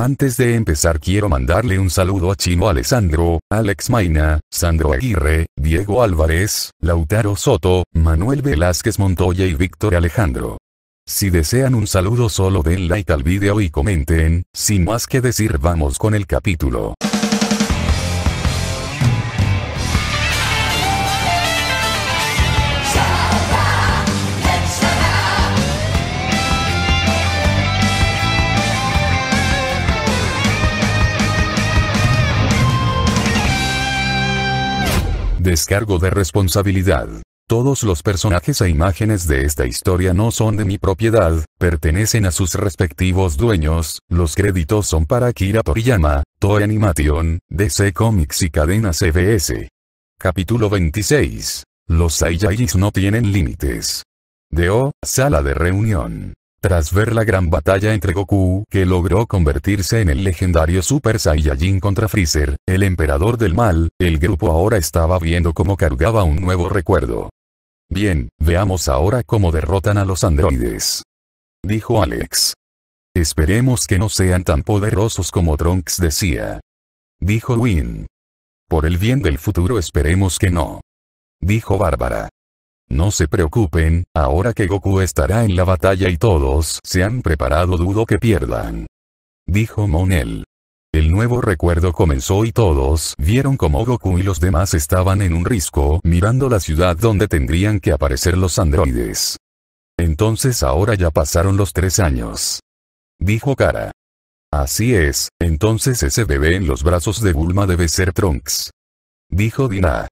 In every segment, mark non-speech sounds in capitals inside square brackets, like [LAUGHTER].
Antes de empezar quiero mandarle un saludo a Chino Alessandro, Alex Maina, Sandro Aguirre, Diego Álvarez, Lautaro Soto, Manuel Velázquez Montoya y Víctor Alejandro. Si desean un saludo solo den like al video y comenten, sin más que decir vamos con el capítulo. Descargo de responsabilidad. Todos los personajes e imágenes de esta historia no son de mi propiedad, pertenecen a sus respectivos dueños, los créditos son para Kira Toriyama, Toei Animation, DC Comics y cadena CBS. Capítulo 26. Los Saiyajis no tienen límites. De O, sala de reunión. Tras ver la gran batalla entre Goku, que logró convertirse en el legendario Super Saiyajin contra Freezer, el emperador del mal, el grupo ahora estaba viendo cómo cargaba un nuevo recuerdo. Bien, veamos ahora cómo derrotan a los androides. Dijo Alex. Esperemos que no sean tan poderosos como Trunks decía. Dijo Win. Por el bien del futuro esperemos que no. Dijo Bárbara. No se preocupen, ahora que Goku estará en la batalla y todos se han preparado dudo que pierdan. Dijo Monel. El nuevo recuerdo comenzó y todos vieron como Goku y los demás estaban en un risco mirando la ciudad donde tendrían que aparecer los androides. Entonces ahora ya pasaron los tres años. Dijo Kara. Así es, entonces ese bebé en los brazos de Bulma debe ser Trunks. Dijo Dina.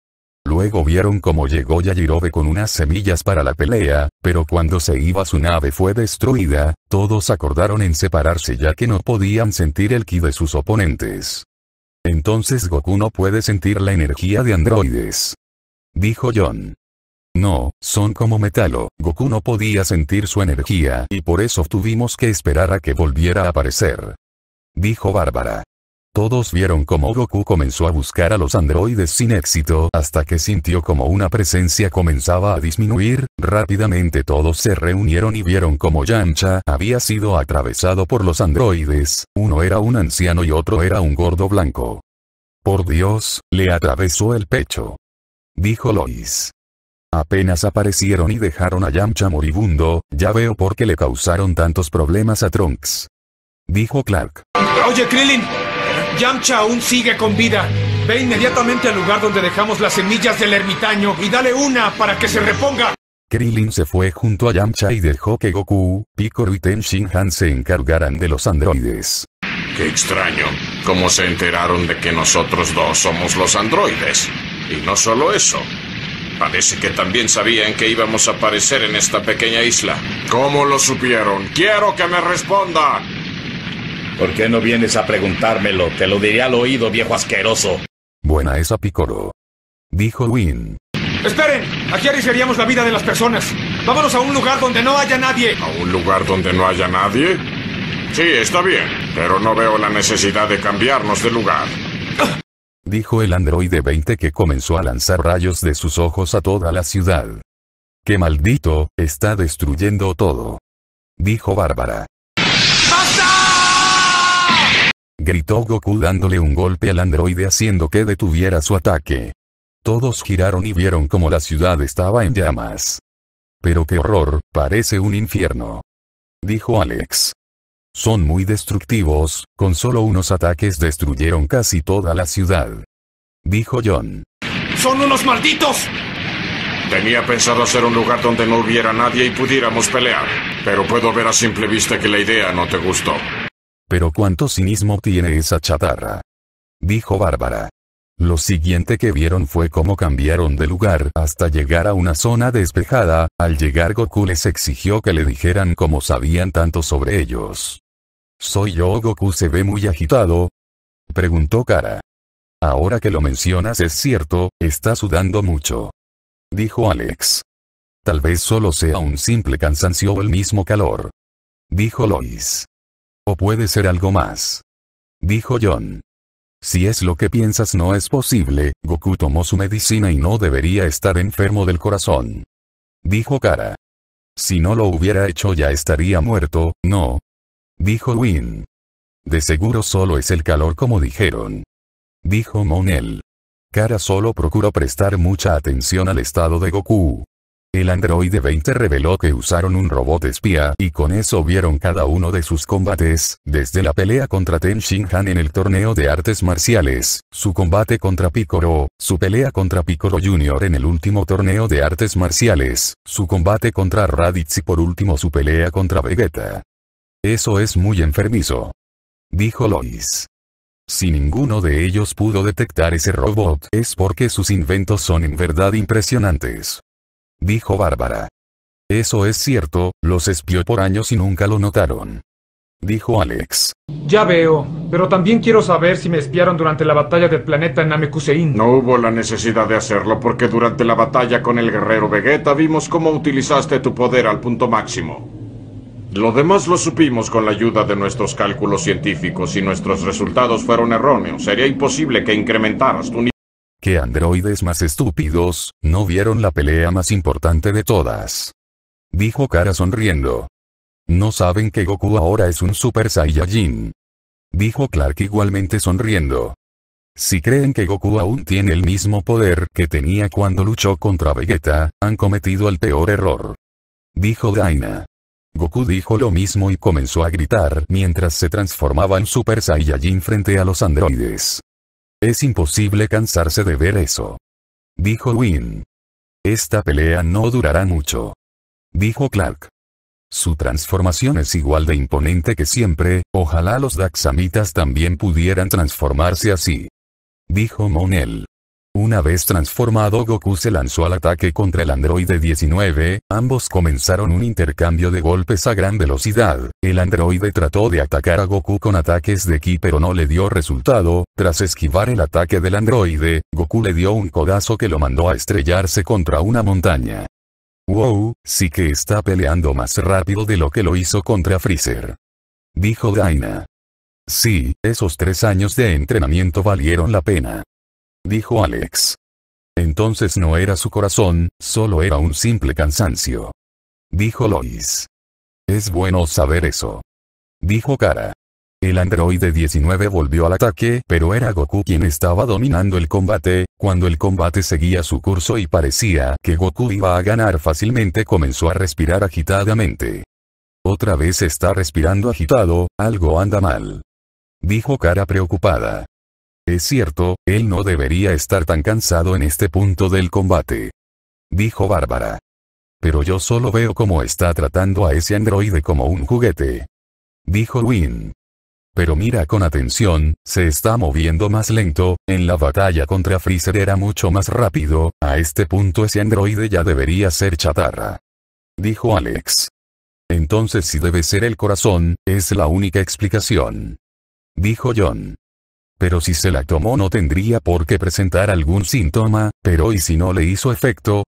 Luego vieron cómo llegó Yajirobe con unas semillas para la pelea, pero cuando se iba su nave fue destruida, todos acordaron en separarse ya que no podían sentir el ki de sus oponentes. Entonces Goku no puede sentir la energía de androides. Dijo John. No, son como metalo, Goku no podía sentir su energía y por eso tuvimos que esperar a que volviera a aparecer. Dijo Bárbara. Todos vieron cómo Goku comenzó a buscar a los androides sin éxito hasta que sintió como una presencia comenzaba a disminuir, rápidamente todos se reunieron y vieron como Yamcha había sido atravesado por los androides, uno era un anciano y otro era un gordo blanco. Por Dios, le atravesó el pecho. Dijo Lois. Apenas aparecieron y dejaron a Yamcha moribundo, ya veo por qué le causaron tantos problemas a Trunks. Dijo Clark. Oye, Krillin, Yamcha aún sigue con vida. Ve inmediatamente al lugar donde dejamos las semillas del ermitaño y dale una para que se reponga. Krillin se fue junto a Yamcha y dejó que Goku, Piccolo y Ten se encargaran de los androides. Qué extraño, cómo se enteraron de que nosotros dos somos los androides. Y no solo eso, parece que también sabían que íbamos a aparecer en esta pequeña isla. ¿Cómo lo supieron? Quiero que me responda. ¿Por qué no vienes a preguntármelo? Te lo diré al oído, viejo asqueroso. Buena esa, Picoro. Dijo Win. ¡Esperen! Aquí arriesgaríamos la vida de las personas. Vámonos a un lugar donde no haya nadie. ¿A un lugar donde no haya nadie? Sí, está bien, pero no veo la necesidad de cambiarnos de lugar. Dijo el androide 20 que comenzó a lanzar rayos de sus ojos a toda la ciudad. ¡Qué maldito, está destruyendo todo! Dijo Bárbara gritó Goku dándole un golpe al androide haciendo que detuviera su ataque. Todos giraron y vieron como la ciudad estaba en llamas. Pero qué horror, parece un infierno. Dijo Alex. Son muy destructivos, con solo unos ataques destruyeron casi toda la ciudad. Dijo John. ¡Son unos malditos! Tenía pensado hacer un lugar donde no hubiera nadie y pudiéramos pelear, pero puedo ver a simple vista que la idea no te gustó. Pero cuánto cinismo tiene esa chatarra. Dijo Bárbara. Lo siguiente que vieron fue cómo cambiaron de lugar hasta llegar a una zona despejada, al llegar Goku les exigió que le dijeran cómo sabían tanto sobre ellos. ¿Soy yo Goku se ve muy agitado? Preguntó Kara. Ahora que lo mencionas es cierto, está sudando mucho. Dijo Alex. Tal vez solo sea un simple cansancio o el mismo calor. Dijo Lois puede ser algo más. Dijo John. Si es lo que piensas no es posible, Goku tomó su medicina y no debería estar enfermo del corazón. Dijo Kara. Si no lo hubiera hecho ya estaría muerto, ¿no? Dijo Win. De seguro solo es el calor como dijeron. Dijo Monel. Kara solo procuró prestar mucha atención al estado de Goku. El androide 20 reveló que usaron un robot espía y con eso vieron cada uno de sus combates, desde la pelea contra Ten Shin Han en el torneo de artes marciales, su combate contra Picoro, su pelea contra Picoro Jr. en el último torneo de artes marciales, su combate contra Raditz y por último su pelea contra Vegeta. Eso es muy enfermizo. Dijo Lois. Si ninguno de ellos pudo detectar ese robot es porque sus inventos son en verdad impresionantes dijo Bárbara. Eso es cierto, los espió por años y nunca lo notaron. Dijo Alex. Ya veo, pero también quiero saber si me espiaron durante la batalla del planeta Namekusein. No hubo la necesidad de hacerlo porque durante la batalla con el guerrero Vegeta vimos cómo utilizaste tu poder al punto máximo. Lo demás lo supimos con la ayuda de nuestros cálculos científicos y nuestros resultados fueron erróneos. Sería imposible que incrementaras tu nivel que androides más estúpidos, no vieron la pelea más importante de todas. Dijo Kara sonriendo. No saben que Goku ahora es un Super Saiyajin. Dijo Clark igualmente sonriendo. Si creen que Goku aún tiene el mismo poder que tenía cuando luchó contra Vegeta, han cometido el peor error. Dijo Daina. Goku dijo lo mismo y comenzó a gritar mientras se transformaba en Super Saiyajin frente a los androides. Es imposible cansarse de ver eso. Dijo Wynn. Esta pelea no durará mucho. Dijo Clark. Su transformación es igual de imponente que siempre, ojalá los daxamitas también pudieran transformarse así. Dijo Monel. Una vez transformado Goku se lanzó al ataque contra el androide 19, ambos comenzaron un intercambio de golpes a gran velocidad, el androide trató de atacar a Goku con ataques de ki pero no le dio resultado, tras esquivar el ataque del androide, Goku le dio un codazo que lo mandó a estrellarse contra una montaña. Wow, sí que está peleando más rápido de lo que lo hizo contra Freezer. Dijo Daina. Sí, esos tres años de entrenamiento valieron la pena dijo Alex. Entonces no era su corazón, solo era un simple cansancio. Dijo Lois. Es bueno saber eso. Dijo Kara. El androide 19 volvió al ataque, pero era Goku quien estaba dominando el combate, cuando el combate seguía su curso y parecía que Goku iba a ganar fácilmente comenzó a respirar agitadamente. Otra vez está respirando agitado, algo anda mal. Dijo Kara preocupada. Es cierto, él no debería estar tan cansado en este punto del combate. Dijo Bárbara. Pero yo solo veo cómo está tratando a ese androide como un juguete. Dijo Win. Pero mira con atención, se está moviendo más lento, en la batalla contra Freezer era mucho más rápido, a este punto ese androide ya debería ser chatarra. Dijo Alex. Entonces si debe ser el corazón, es la única explicación. Dijo John. Pero si se la tomó no tendría por qué presentar algún síntoma, pero ¿y si no le hizo efecto?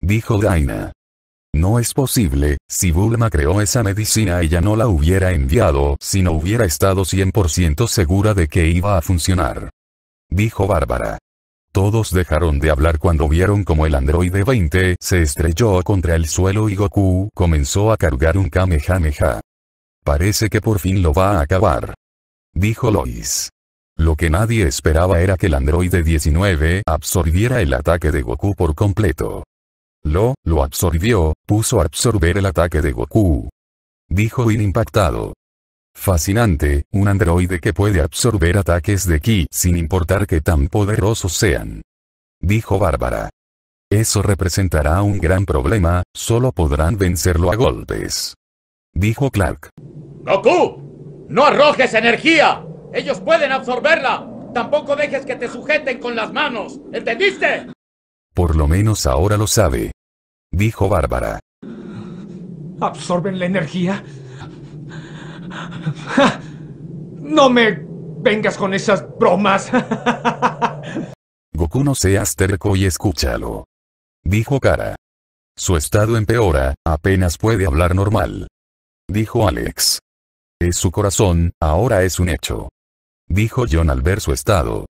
Dijo Daina. No es posible, si Bulma creó esa medicina ella no la hubiera enviado si no hubiera estado 100% segura de que iba a funcionar. Dijo Bárbara. Todos dejaron de hablar cuando vieron como el androide 20 se estrelló contra el suelo y Goku comenzó a cargar un Kamehameha. Parece que por fin lo va a acabar. Dijo Lois. Lo que nadie esperaba era que el androide 19 absorbiera el ataque de Goku por completo. Lo, lo absorbió, puso a absorber el ataque de Goku. Dijo inimpactado. impactado. Fascinante, un androide que puede absorber ataques de ki sin importar que tan poderosos sean. Dijo Bárbara. Eso representará un gran problema, solo podrán vencerlo a golpes. Dijo Clark. ¡Goku! ¡No arrojes energía! Ellos pueden absorberla. Tampoco dejes que te sujeten con las manos. ¿Entendiste? Por lo menos ahora lo sabe. Dijo Bárbara. ¿Absorben la energía? No me vengas con esas bromas. Goku no seas terco y escúchalo. Dijo Kara. Su estado empeora, apenas puede hablar normal. Dijo Alex. Es su corazón, ahora es un hecho dijo John al ver su estado.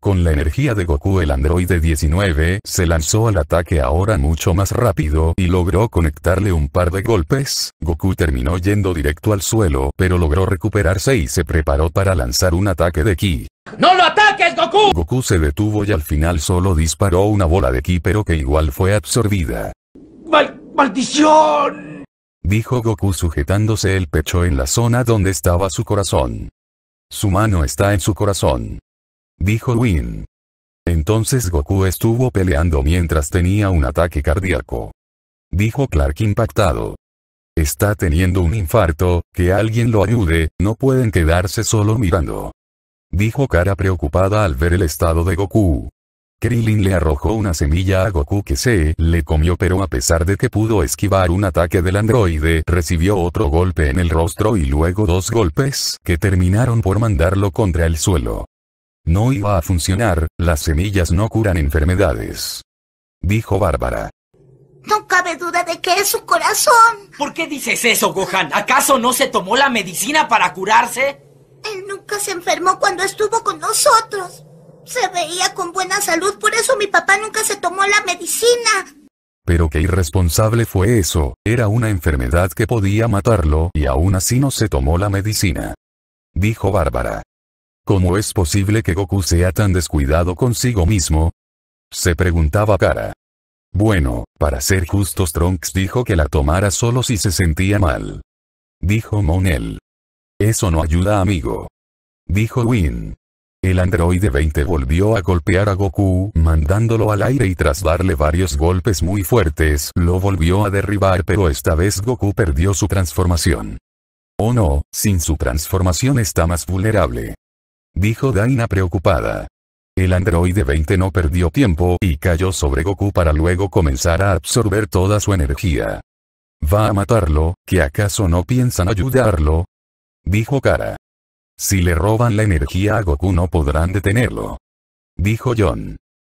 Con la energía de Goku el androide 19 se lanzó al ataque ahora mucho más rápido y logró conectarle un par de golpes, Goku terminó yendo directo al suelo pero logró recuperarse y se preparó para lanzar un ataque de ki. ¡No lo ataques Goku! Goku se detuvo y al final solo disparó una bola de ki pero que igual fue absorbida. ¡Maldición! Dijo Goku sujetándose el pecho en la zona donde estaba su corazón. Su mano está en su corazón. Dijo Win. Entonces Goku estuvo peleando mientras tenía un ataque cardíaco. Dijo Clark impactado. Está teniendo un infarto, que alguien lo ayude, no pueden quedarse solo mirando. Dijo Cara preocupada al ver el estado de Goku. Krillin le arrojó una semilla a Goku que se le comió pero a pesar de que pudo esquivar un ataque del androide recibió otro golpe en el rostro y luego dos golpes que terminaron por mandarlo contra el suelo. No iba a funcionar, las semillas no curan enfermedades. Dijo Bárbara. No cabe duda de que es su corazón. ¿Por qué dices eso, Gohan? ¿Acaso no se tomó la medicina para curarse? Él nunca se enfermó cuando estuvo con nosotros. Se veía con buena salud, por eso mi papá nunca se tomó la medicina. Pero qué irresponsable fue eso, era una enfermedad que podía matarlo y aún así no se tomó la medicina. Dijo Bárbara. ¿Cómo es posible que Goku sea tan descuidado consigo mismo? Se preguntaba Kara. Bueno, para ser justos Trunks dijo que la tomara solo si se sentía mal. Dijo Monel. Eso no ayuda amigo. Dijo Win. El androide 20 volvió a golpear a Goku, mandándolo al aire y tras darle varios golpes muy fuertes, lo volvió a derribar pero esta vez Goku perdió su transformación. Oh no, sin su transformación está más vulnerable. Dijo Daina preocupada. El androide 20 no perdió tiempo y cayó sobre Goku para luego comenzar a absorber toda su energía. ¿Va a matarlo, que acaso no piensan ayudarlo? Dijo Kara. Si le roban la energía a Goku no podrán detenerlo. Dijo John.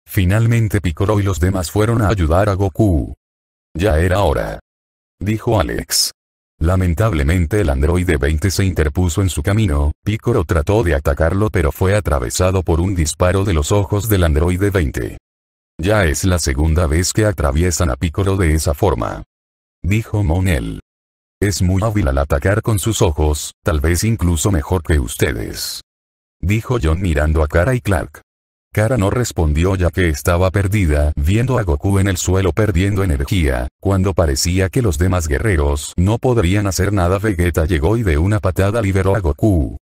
Finalmente Piccolo y los demás fueron a ayudar a Goku. Ya era hora. Dijo Alex. Lamentablemente el androide 20 se interpuso en su camino, Piccolo trató de atacarlo pero fue atravesado por un disparo de los ojos del androide 20. Ya es la segunda vez que atraviesan a Piccolo de esa forma. Dijo Monel. Es muy hábil al atacar con sus ojos, tal vez incluso mejor que ustedes. Dijo John mirando a Kara y Clark. Kara no respondió ya que estaba perdida, viendo a Goku en el suelo perdiendo energía, cuando parecía que los demás guerreros no podrían hacer nada Vegeta llegó y de una patada liberó a Goku.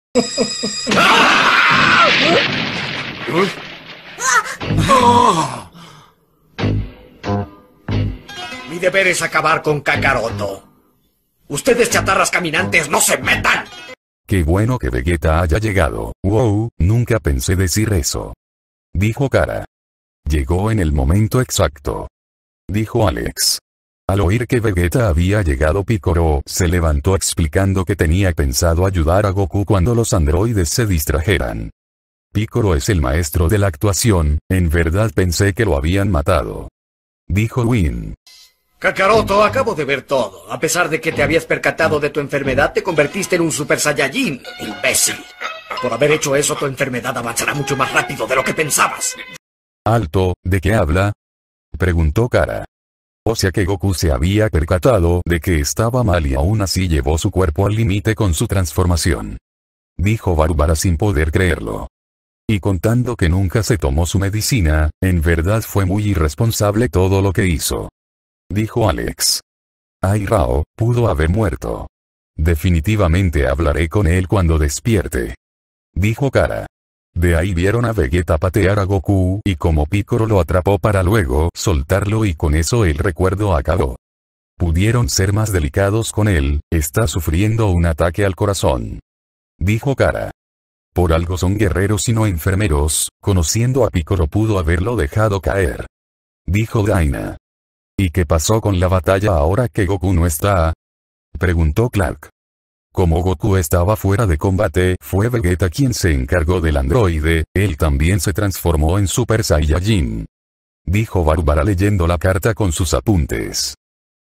Mi deber es acabar con Kakaroto. Ustedes chatarras caminantes no se metan. Qué bueno que Vegeta haya llegado. Wow, nunca pensé decir eso. Dijo Kara. Llegó en el momento exacto. Dijo Alex. Al oír que Vegeta había llegado Picoro se levantó explicando que tenía pensado ayudar a Goku cuando los androides se distrajeran. Picoro es el maestro de la actuación, en verdad pensé que lo habían matado. Dijo Win. Kakaroto, acabo de ver todo. A pesar de que te habías percatado de tu enfermedad, te convertiste en un super saiyajin, imbécil. Por haber hecho eso, tu enfermedad avanzará mucho más rápido de lo que pensabas. Alto, ¿de qué habla? Preguntó Kara. O sea que Goku se había percatado de que estaba mal y aún así llevó su cuerpo al límite con su transformación. Dijo Barubara sin poder creerlo. Y contando que nunca se tomó su medicina, en verdad fue muy irresponsable todo lo que hizo dijo Alex. Ay Rao, pudo haber muerto. Definitivamente hablaré con él cuando despierte. Dijo Kara. De ahí vieron a Vegeta patear a Goku y como Picoro lo atrapó para luego soltarlo y con eso el recuerdo acabó. Pudieron ser más delicados con él, está sufriendo un ataque al corazón. Dijo Kara. Por algo son guerreros y no enfermeros, conociendo a Picoro pudo haberlo dejado caer. Dijo Daina. ¿Y qué pasó con la batalla ahora que Goku no está? Preguntó Clark. Como Goku estaba fuera de combate, fue Vegeta quien se encargó del androide, él también se transformó en Super Saiyajin. Dijo Bárbara leyendo la carta con sus apuntes.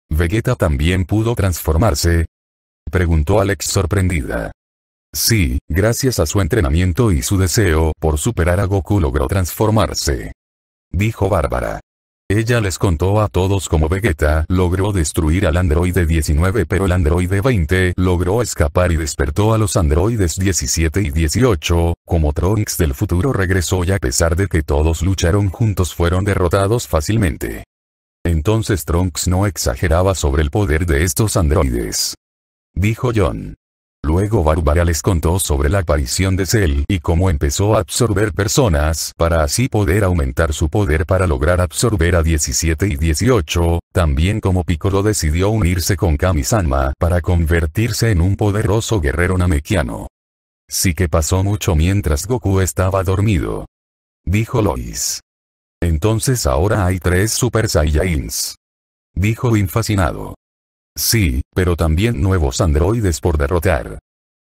¿Vegeta también pudo transformarse? Preguntó Alex sorprendida. Sí, gracias a su entrenamiento y su deseo por superar a Goku logró transformarse. Dijo Bárbara. Ella les contó a todos cómo Vegeta logró destruir al androide 19 pero el androide 20 logró escapar y despertó a los androides 17 y 18, como Trunks del futuro regresó y a pesar de que todos lucharon juntos fueron derrotados fácilmente. Entonces Trunks no exageraba sobre el poder de estos androides. Dijo John. Luego Barbara les contó sobre la aparición de Cell y cómo empezó a absorber personas para así poder aumentar su poder para lograr absorber a 17 y 18, también como Piccolo decidió unirse con Kami-sama para convertirse en un poderoso guerrero namekiano. Sí que pasó mucho mientras Goku estaba dormido. Dijo Lois. Entonces ahora hay tres Super Saiyans. Dijo infascinado. fascinado. Sí, pero también nuevos androides por derrotar.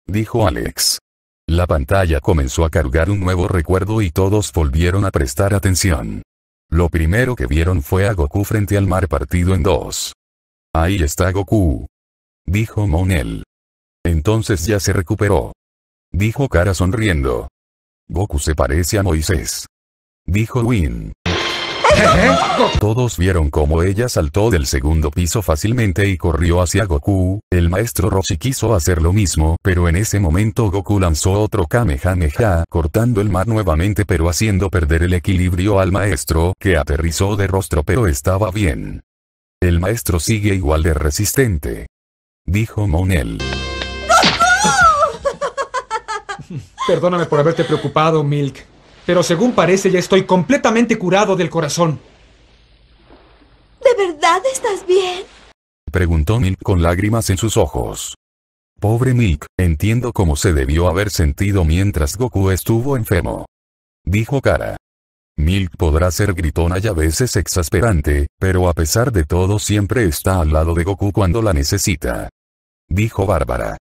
Dijo Alex. La pantalla comenzó a cargar un nuevo recuerdo y todos volvieron a prestar atención. Lo primero que vieron fue a Goku frente al mar partido en dos. Ahí está Goku. Dijo Monel. Entonces ya se recuperó. Dijo Kara sonriendo. Goku se parece a Moisés. Dijo Win. Todos vieron cómo ella saltó del segundo piso fácilmente y corrió hacia Goku, el maestro Roshi quiso hacer lo mismo, pero en ese momento Goku lanzó otro Kamehameha, cortando el mar nuevamente pero haciendo perder el equilibrio al maestro, que aterrizó de rostro pero estaba bien. El maestro sigue igual de resistente. Dijo Monel. Perdóname por haberte preocupado, Milk. Pero según parece ya estoy completamente curado del corazón. ¿De verdad estás bien? Preguntó Milk con lágrimas en sus ojos. Pobre Milk, entiendo cómo se debió haber sentido mientras Goku estuvo enfermo. Dijo Kara. Milk podrá ser gritona y a veces exasperante, pero a pesar de todo siempre está al lado de Goku cuando la necesita. Dijo Bárbara.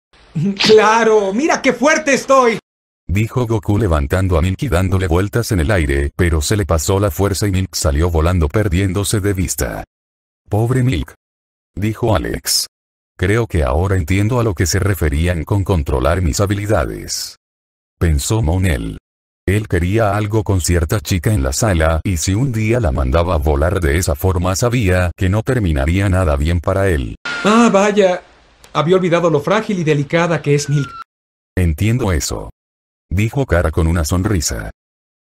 ¡Claro! ¡Mira qué fuerte estoy! Dijo Goku levantando a Milk y dándole vueltas en el aire, pero se le pasó la fuerza y Milk salió volando perdiéndose de vista. Pobre Milk. Dijo Alex. Creo que ahora entiendo a lo que se referían con controlar mis habilidades. Pensó Monel. Él quería algo con cierta chica en la sala y si un día la mandaba a volar de esa forma sabía que no terminaría nada bien para él. Ah, vaya. Había olvidado lo frágil y delicada que es Milk. Entiendo eso. Dijo Kara con una sonrisa.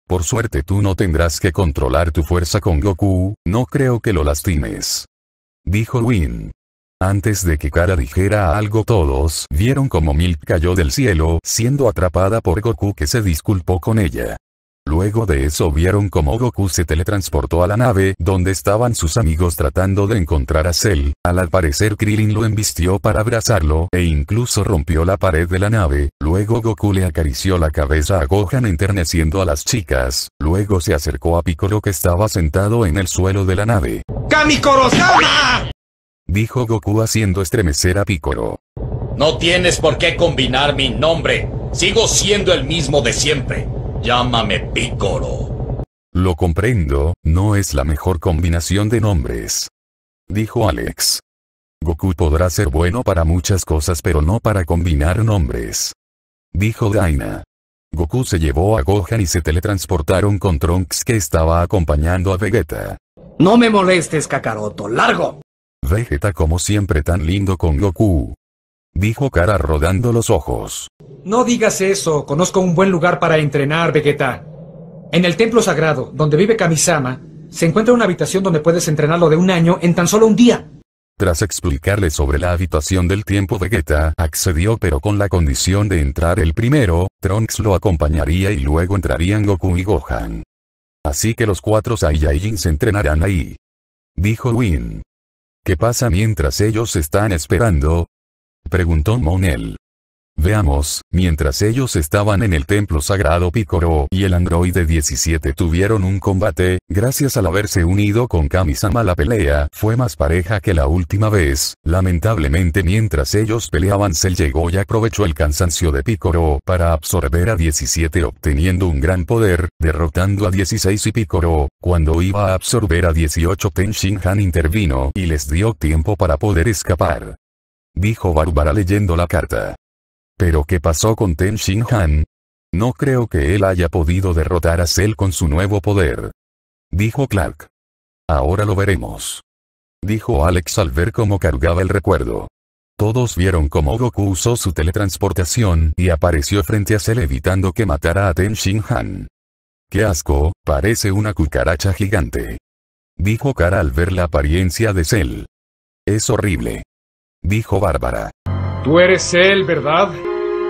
Por suerte tú no tendrás que controlar tu fuerza con Goku, no creo que lo lastimes. Dijo Win. Antes de que Kara dijera algo todos vieron como Milk cayó del cielo siendo atrapada por Goku que se disculpó con ella. Luego de eso vieron como Goku se teletransportó a la nave donde estaban sus amigos tratando de encontrar a Cell, al parecer Krillin lo embistió para abrazarlo e incluso rompió la pared de la nave, luego Goku le acarició la cabeza a Gohan enterneciendo a las chicas, luego se acercó a Piccolo que estaba sentado en el suelo de la nave. ¡Kami Dijo Goku haciendo estremecer a Piccolo. No tienes por qué combinar mi nombre, sigo siendo el mismo de siempre. Llámame Piccolo. Lo comprendo, no es la mejor combinación de nombres. Dijo Alex. Goku podrá ser bueno para muchas cosas pero no para combinar nombres. Dijo Daina. Goku se llevó a Gohan y se teletransportaron con Trunks que estaba acompañando a Vegeta. No me molestes Kakaroto, largo. Vegeta como siempre tan lindo con Goku. Dijo Kara rodando los ojos. No digas eso, conozco un buen lugar para entrenar, Vegeta. En el templo sagrado, donde vive Kamisama, se encuentra una habitación donde puedes entrenarlo de un año en tan solo un día. Tras explicarle sobre la habitación del tiempo Vegeta, accedió pero con la condición de entrar el primero, Trunks lo acompañaría y luego entrarían Goku y Gohan. Así que los cuatro Saiyajin se entrenarán ahí. Dijo Win. ¿Qué pasa mientras ellos están esperando? Preguntó Monel. Veamos, mientras ellos estaban en el templo sagrado Picoro y el androide 17 tuvieron un combate, gracias al haberse unido con Kamisama la pelea fue más pareja que la última vez, lamentablemente mientras ellos peleaban Cell llegó y aprovechó el cansancio de Picoro para absorber a 17 obteniendo un gran poder, derrotando a 16 y Picoro, cuando iba a absorber a 18 Tenshin Han intervino y les dio tiempo para poder escapar. Dijo Bárbara leyendo la carta. Pero ¿qué pasó con Ten Shin Han? No creo que él haya podido derrotar a Cell con su nuevo poder. Dijo Clark. Ahora lo veremos. Dijo Alex al ver cómo cargaba el recuerdo. Todos vieron cómo Goku usó su teletransportación y apareció frente a Cell evitando que matara a Ten Shin Han. ¡Qué asco! Parece una cucaracha gigante. Dijo Kara al ver la apariencia de Cell. Es horrible. Dijo Bárbara. Tú eres él, ¿verdad?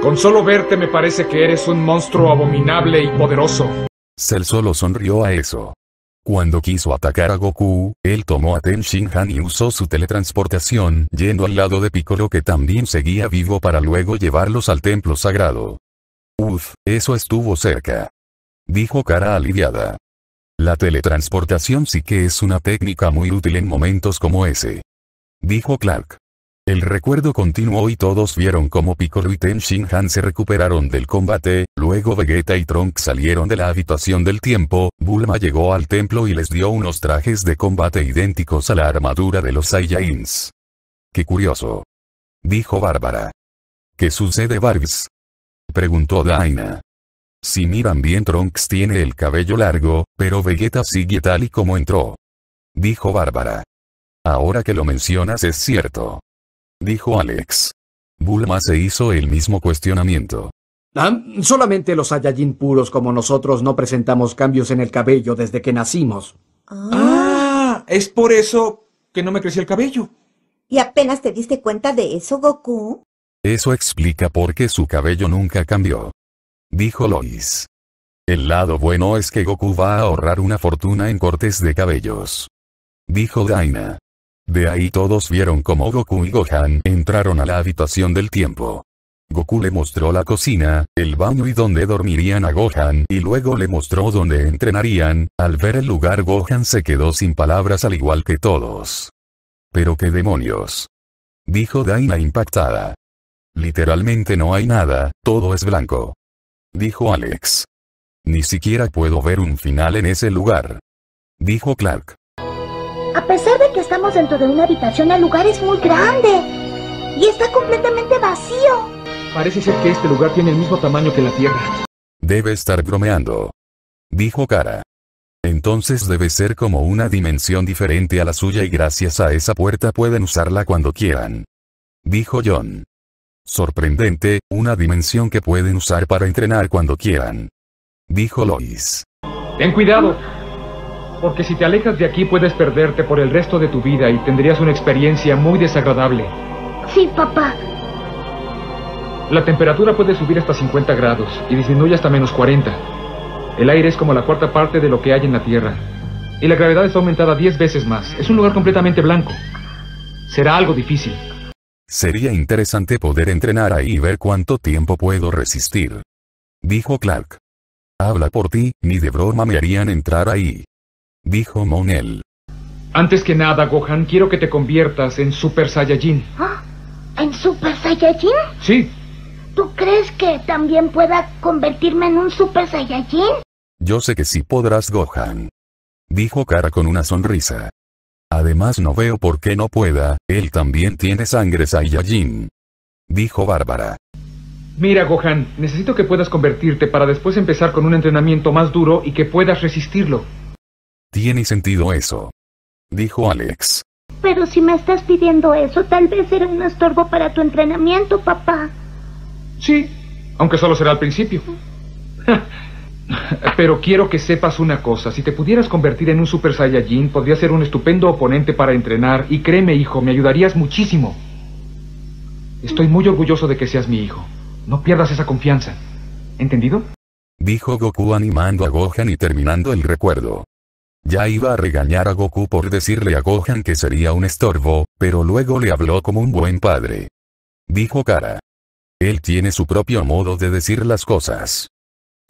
Con solo verte me parece que eres un monstruo abominable y poderoso. Cell solo sonrió a eso. Cuando quiso atacar a Goku, él tomó a Ten Shinhan y usó su teletransportación, yendo al lado de Piccolo que también seguía vivo para luego llevarlos al templo sagrado. Uf, eso estuvo cerca. Dijo cara aliviada. La teletransportación sí que es una técnica muy útil en momentos como ese. Dijo Clark. El recuerdo continuó y todos vieron cómo Piccolo y Ten Shin Han se recuperaron del combate, luego Vegeta y Trunks salieron de la habitación del tiempo, Bulma llegó al templo y les dio unos trajes de combate idénticos a la armadura de los Saiyans. ¡Qué curioso! Dijo Bárbara. ¿Qué sucede Barbs? Preguntó Daina. Si miran bien Trunks tiene el cabello largo, pero Vegeta sigue tal y como entró. Dijo Bárbara. Ahora que lo mencionas es cierto dijo Alex. Bulma se hizo el mismo cuestionamiento. ¿Ah? Solamente los Saiyajin puros como nosotros no presentamos cambios en el cabello desde que nacimos. Ah. ah. es por eso que no me creció el cabello. ¿Y apenas te diste cuenta de eso, Goku? Eso explica por qué su cabello nunca cambió. Dijo Lois. El lado bueno es que Goku va a ahorrar una fortuna en cortes de cabellos. Dijo Daina. De ahí todos vieron cómo Goku y Gohan entraron a la habitación del tiempo. Goku le mostró la cocina, el baño y donde dormirían a Gohan y luego le mostró donde entrenarían, al ver el lugar Gohan se quedó sin palabras al igual que todos. Pero qué demonios. Dijo Daina impactada. Literalmente no hay nada, todo es blanco. Dijo Alex. Ni siquiera puedo ver un final en ese lugar. Dijo Clark. A pesar de que estamos dentro de una habitación, el lugar es muy grande y está completamente vacío. Parece ser que este lugar tiene el mismo tamaño que la Tierra. Debe estar bromeando. Dijo Cara. Entonces debe ser como una dimensión diferente a la suya y gracias a esa puerta pueden usarla cuando quieran. Dijo John. Sorprendente, una dimensión que pueden usar para entrenar cuando quieran. Dijo Lois. Ten cuidado, porque si te alejas de aquí puedes perderte por el resto de tu vida y tendrías una experiencia muy desagradable. Sí, papá. La temperatura puede subir hasta 50 grados y disminuye hasta menos 40. El aire es como la cuarta parte de lo que hay en la Tierra. Y la gravedad está aumentada 10 veces más. Es un lugar completamente blanco. Será algo difícil. Sería interesante poder entrenar ahí y ver cuánto tiempo puedo resistir. Dijo Clark. Habla por ti, ni de broma me harían entrar ahí dijo Monel. Antes que nada, Gohan, quiero que te conviertas en Super Saiyajin. ¿Ah? ¿En Super Saiyajin? Sí. ¿Tú crees que también pueda convertirme en un Super Saiyajin? Yo sé que sí podrás, Gohan. Dijo Kara con una sonrisa. Además no veo por qué no pueda, él también tiene sangre Saiyajin. Dijo Bárbara. Mira, Gohan, necesito que puedas convertirte para después empezar con un entrenamiento más duro y que puedas resistirlo. Tiene sentido eso. Dijo Alex. Pero si me estás pidiendo eso, tal vez será un estorbo para tu entrenamiento, papá. Sí, aunque solo será al principio. [LAUGHS] Pero quiero que sepas una cosa. Si te pudieras convertir en un Super Saiyajin, podrías ser un estupendo oponente para entrenar. Y créeme, hijo, me ayudarías muchísimo. Estoy muy orgulloso de que seas mi hijo. No pierdas esa confianza. ¿Entendido? Dijo Goku animando a Gohan y terminando el recuerdo. Ya iba a regañar a Goku por decirle a Gohan que sería un estorbo, pero luego le habló como un buen padre. Dijo Kara. Él tiene su propio modo de decir las cosas.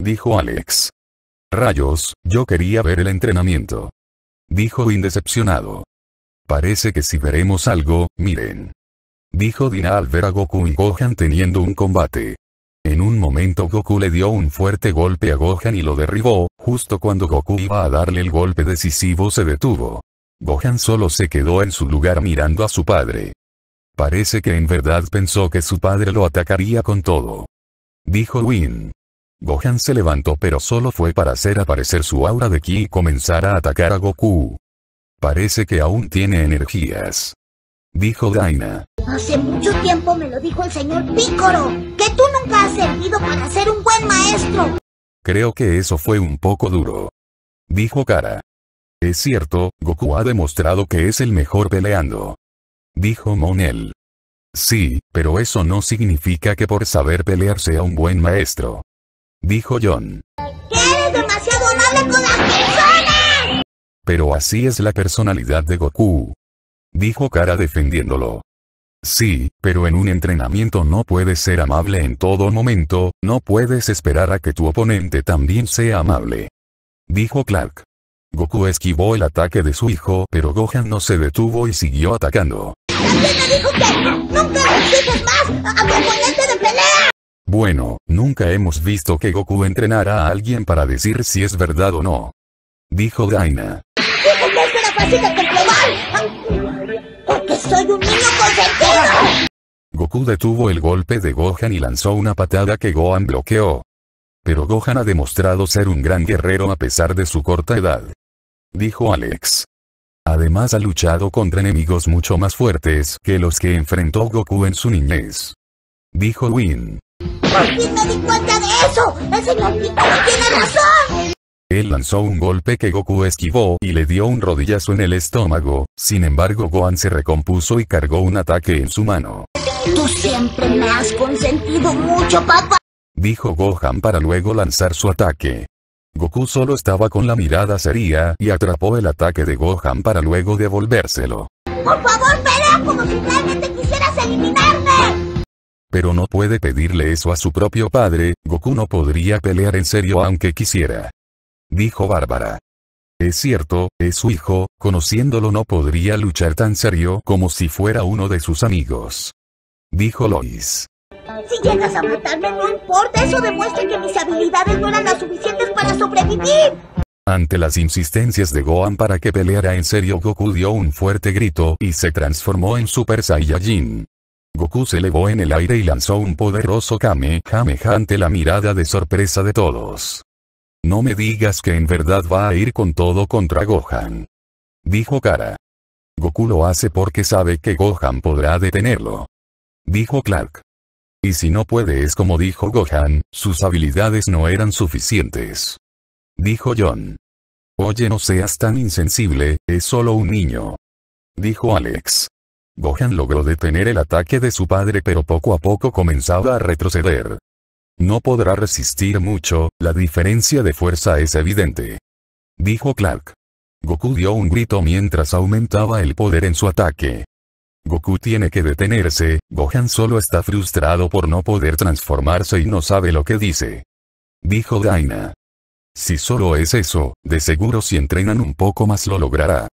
Dijo Alex. Rayos, yo quería ver el entrenamiento. Dijo indecepcionado. Parece que si veremos algo, miren. Dijo Dina al ver a Goku y Gohan teniendo un combate. En un momento Goku le dio un fuerte golpe a Gohan y lo derribó, justo cuando Goku iba a darle el golpe decisivo se detuvo. Gohan solo se quedó en su lugar mirando a su padre. Parece que en verdad pensó que su padre lo atacaría con todo. Dijo Win. Gohan se levantó pero solo fue para hacer aparecer su aura de ki y comenzar a atacar a Goku. Parece que aún tiene energías. Dijo Daina. Hace mucho tiempo me lo dijo el señor Picoro, que tú nunca has servido para ser un buen maestro. Creo que eso fue un poco duro. Dijo Kara. Es cierto, Goku ha demostrado que es el mejor peleando. Dijo Monel. Sí, pero eso no significa que por saber pelear sea un buen maestro. Dijo John. ¡Que eres demasiado amable con las personas! Pero así es la personalidad de Goku. Dijo Kara defendiéndolo. Sí, pero en un entrenamiento no puedes ser amable en todo momento, no puedes esperar a que tu oponente también sea amable. Dijo Clark. Goku esquivó el ataque de su hijo, pero Gohan no se detuvo y siguió atacando. dijo que nunca más a oponente de pelea! Bueno, nunca hemos visto que Goku entrenara a alguien para decir si es verdad o no. Dijo Daina soy un niño Goku detuvo el golpe de Gohan y lanzó una patada que Gohan bloqueó. Pero Gohan ha demostrado ser un gran guerrero a pesar de su corta edad. Dijo Alex. Además ha luchado contra enemigos mucho más fuertes que los que enfrentó Goku en su niñez. Dijo Win. me di cuenta de eso! ¡El señor tiene razón! Él lanzó un golpe que Goku esquivó y le dio un rodillazo en el estómago, sin embargo Gohan se recompuso y cargó un ataque en su mano. Tú siempre me has consentido mucho papá. Dijo Gohan para luego lanzar su ataque. Goku solo estaba con la mirada seria y atrapó el ataque de Gohan para luego devolvérselo. ¡Por favor, pelea como si realmente quisieras eliminarme! Pero no puede pedirle eso a su propio padre, Goku no podría pelear en serio aunque quisiera dijo Bárbara. Es cierto, es su hijo, conociéndolo no podría luchar tan serio como si fuera uno de sus amigos. Dijo Lois. Si llegas a matarme no importa, eso demuestra que mis habilidades no eran las suficientes para sobrevivir. Ante las insistencias de Gohan para que peleara en serio, Goku dio un fuerte grito y se transformó en Super Saiyajin. Goku se elevó en el aire y lanzó un poderoso Kamehameha ante la mirada de sorpresa de todos. No me digas que en verdad va a ir con todo contra Gohan. Dijo Kara. Goku lo hace porque sabe que Gohan podrá detenerlo. Dijo Clark. Y si no puede es como dijo Gohan, sus habilidades no eran suficientes. Dijo John. Oye no seas tan insensible, es solo un niño. Dijo Alex. Gohan logró detener el ataque de su padre pero poco a poco comenzaba a retroceder. No podrá resistir mucho, la diferencia de fuerza es evidente. Dijo Clark. Goku dio un grito mientras aumentaba el poder en su ataque. Goku tiene que detenerse, Gohan solo está frustrado por no poder transformarse y no sabe lo que dice. Dijo Daina. Si solo es eso, de seguro si entrenan un poco más lo logrará.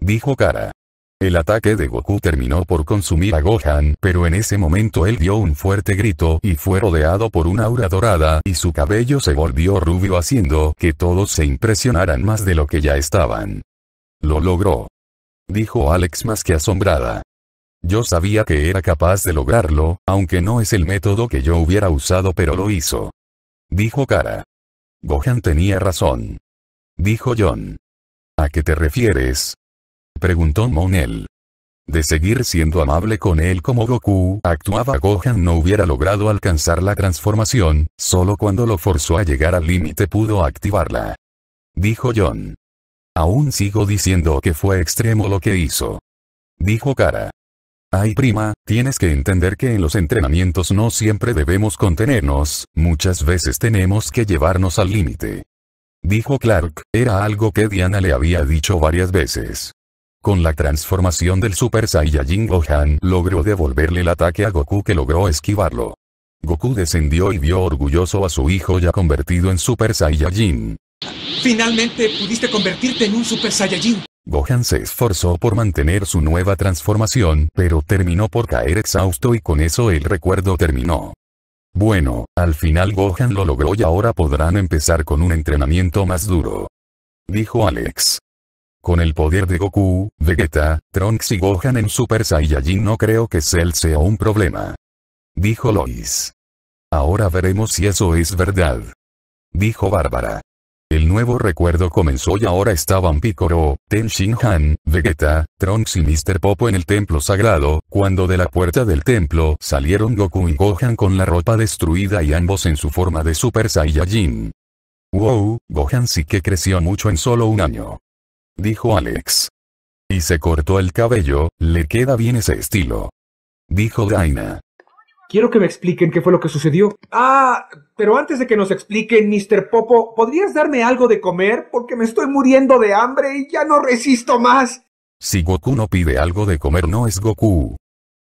Dijo Kara. El ataque de Goku terminó por consumir a Gohan, pero en ese momento él dio un fuerte grito y fue rodeado por una aura dorada y su cabello se volvió rubio haciendo que todos se impresionaran más de lo que ya estaban. Lo logró. Dijo Alex más que asombrada. Yo sabía que era capaz de lograrlo, aunque no es el método que yo hubiera usado pero lo hizo. Dijo Kara. Gohan tenía razón. Dijo John. ¿A qué te refieres? Preguntó Monel. De seguir siendo amable con él como Goku actuaba Gohan no hubiera logrado alcanzar la transformación, solo cuando lo forzó a llegar al límite pudo activarla. Dijo John. Aún sigo diciendo que fue extremo lo que hizo. Dijo Kara. Ay prima, tienes que entender que en los entrenamientos no siempre debemos contenernos, muchas veces tenemos que llevarnos al límite. Dijo Clark, era algo que Diana le había dicho varias veces. Con la transformación del Super Saiyajin Gohan logró devolverle el ataque a Goku que logró esquivarlo. Goku descendió y vio orgulloso a su hijo ya convertido en Super Saiyajin. Finalmente pudiste convertirte en un Super Saiyajin. Gohan se esforzó por mantener su nueva transformación, pero terminó por caer exhausto y con eso el recuerdo terminó. Bueno, al final Gohan lo logró y ahora podrán empezar con un entrenamiento más duro. Dijo Alex. Con el poder de Goku, Vegeta, Trunks y Gohan en Super Saiyajin no creo que Cell sea un problema. Dijo Lois. Ahora veremos si eso es verdad. Dijo Bárbara. El nuevo recuerdo comenzó y ahora estaban Picoro, Ten Shin Han, Vegeta, Trunks y Mr. Popo en el templo sagrado, cuando de la puerta del templo salieron Goku y Gohan con la ropa destruida y ambos en su forma de Super Saiyajin. Wow, Gohan sí que creció mucho en solo un año dijo Alex. Y se cortó el cabello, le queda bien ese estilo. Dijo Daina. Quiero que me expliquen qué fue lo que sucedió. Ah, pero antes de que nos expliquen, Mr. Popo, ¿podrías darme algo de comer? Porque me estoy muriendo de hambre y ya no resisto más. Si Goku no pide algo de comer no es Goku.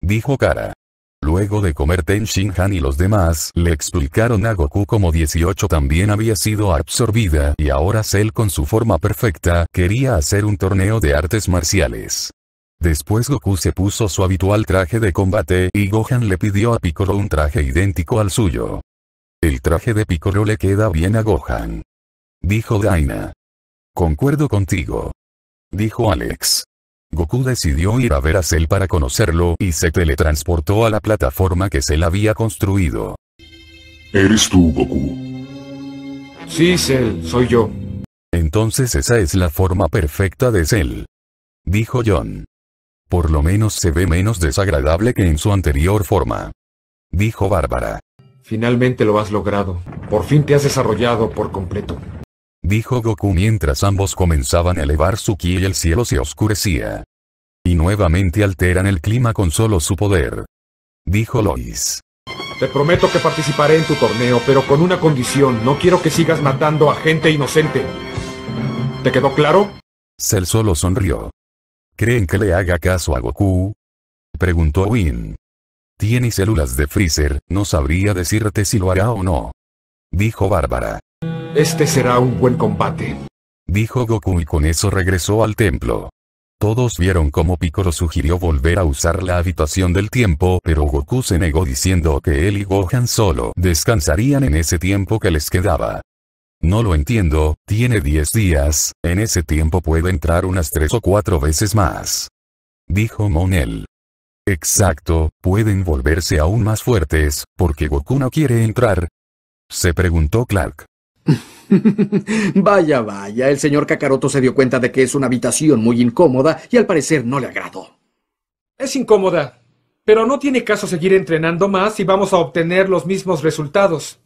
Dijo Kara. Luego de comer Ten Shin Han y los demás le explicaron a Goku como 18 también había sido absorbida y ahora Cell con su forma perfecta quería hacer un torneo de artes marciales. Después Goku se puso su habitual traje de combate y Gohan le pidió a Piccolo un traje idéntico al suyo. El traje de Piccolo le queda bien a Gohan. Dijo Daina. Concuerdo contigo. Dijo Alex. Goku decidió ir a ver a Cell para conocerlo y se teletransportó a la plataforma que Cell había construido. ¿Eres tú, Goku? Sí, Cell, soy yo. Entonces esa es la forma perfecta de Cell. Dijo John. Por lo menos se ve menos desagradable que en su anterior forma. Dijo Bárbara. Finalmente lo has logrado. Por fin te has desarrollado por completo dijo Goku mientras ambos comenzaban a elevar su ki y el cielo se oscurecía. Y nuevamente alteran el clima con solo su poder. Dijo Lois. Te prometo que participaré en tu torneo, pero con una condición, no quiero que sigas matando a gente inocente. ¿Te quedó claro? Cell solo sonrió. ¿Creen que le haga caso a Goku? Preguntó Win. Tiene células de Freezer, no sabría decirte si lo hará o no. Dijo Bárbara. Este será un buen combate. Dijo Goku y con eso regresó al templo. Todos vieron cómo Piccolo sugirió volver a usar la habitación del tiempo pero Goku se negó diciendo que él y Gohan solo descansarían en ese tiempo que les quedaba. No lo entiendo, tiene 10 días, en ese tiempo puede entrar unas 3 o 4 veces más. Dijo Monel. Exacto, pueden volverse aún más fuertes, porque Goku no quiere entrar. Se preguntó Clark. [LAUGHS] vaya, vaya, el señor Kakaroto se dio cuenta de que es una habitación muy incómoda y al parecer no le agradó. Es incómoda, pero no tiene caso seguir entrenando más y vamos a obtener los mismos resultados.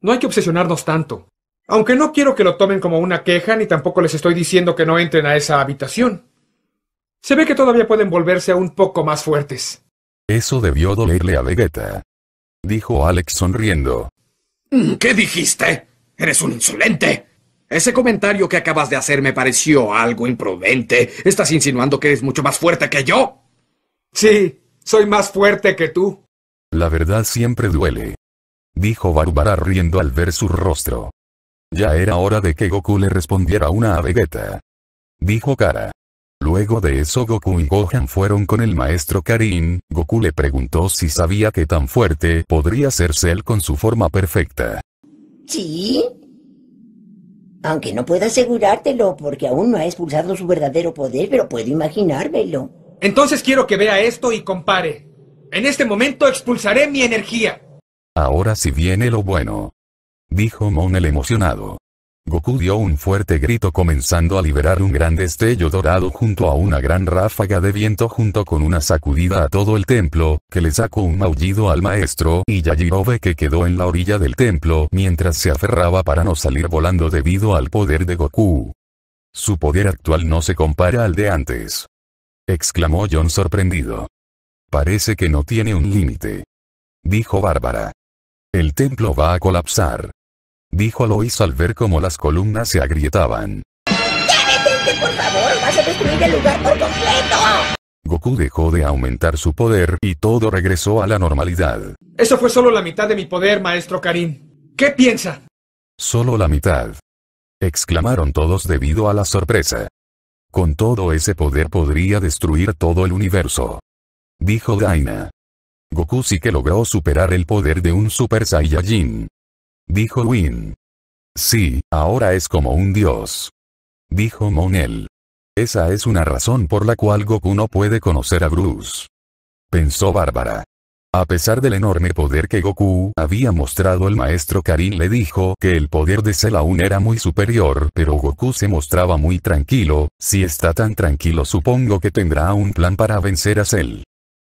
No hay que obsesionarnos tanto. Aunque no quiero que lo tomen como una queja ni tampoco les estoy diciendo que no entren a esa habitación. Se ve que todavía pueden volverse un poco más fuertes. Eso debió dolerle a Vegeta. Dijo Alex sonriendo. ¿Qué dijiste? Eres un insolente. Ese comentario que acabas de hacer me pareció algo imprudente. ¿Estás insinuando que eres mucho más fuerte que yo? Sí, soy más fuerte que tú. La verdad siempre duele. Dijo barbara riendo al ver su rostro. Ya era hora de que Goku le respondiera una a Vegeta. Dijo Kara. Luego de eso Goku y Gohan fueron con el maestro Karin, Goku le preguntó si sabía que tan fuerte podría serse él con su forma perfecta. Sí. Aunque no puedo asegurártelo porque aún no ha expulsado su verdadero poder, pero puedo imaginármelo. Entonces quiero que vea esto y compare. En este momento expulsaré mi energía. Ahora sí viene lo bueno. Dijo Monel emocionado. Goku dio un fuerte grito comenzando a liberar un gran destello dorado junto a una gran ráfaga de viento junto con una sacudida a todo el templo, que le sacó un maullido al maestro y Yajirobe que quedó en la orilla del templo mientras se aferraba para no salir volando debido al poder de Goku. Su poder actual no se compara al de antes. Exclamó John sorprendido. Parece que no tiene un límite. Dijo Bárbara. El templo va a colapsar. Dijo Lois al ver cómo las columnas se agrietaban. por favor! ¡Vas a destruir el lugar por completo! Goku dejó de aumentar su poder y todo regresó a la normalidad. Eso fue solo la mitad de mi poder, maestro Karim. ¿Qué piensa? Solo la mitad. Exclamaron todos debido a la sorpresa. Con todo ese poder podría destruir todo el universo. Dijo Daina. Goku sí que logró superar el poder de un Super Saiyajin dijo Win. Sí, ahora es como un dios. Dijo Monel. Esa es una razón por la cual Goku no puede conocer a Bruce. Pensó Bárbara. A pesar del enorme poder que Goku había mostrado el maestro Karin le dijo que el poder de Cell aún era muy superior pero Goku se mostraba muy tranquilo, si está tan tranquilo supongo que tendrá un plan para vencer a Cell.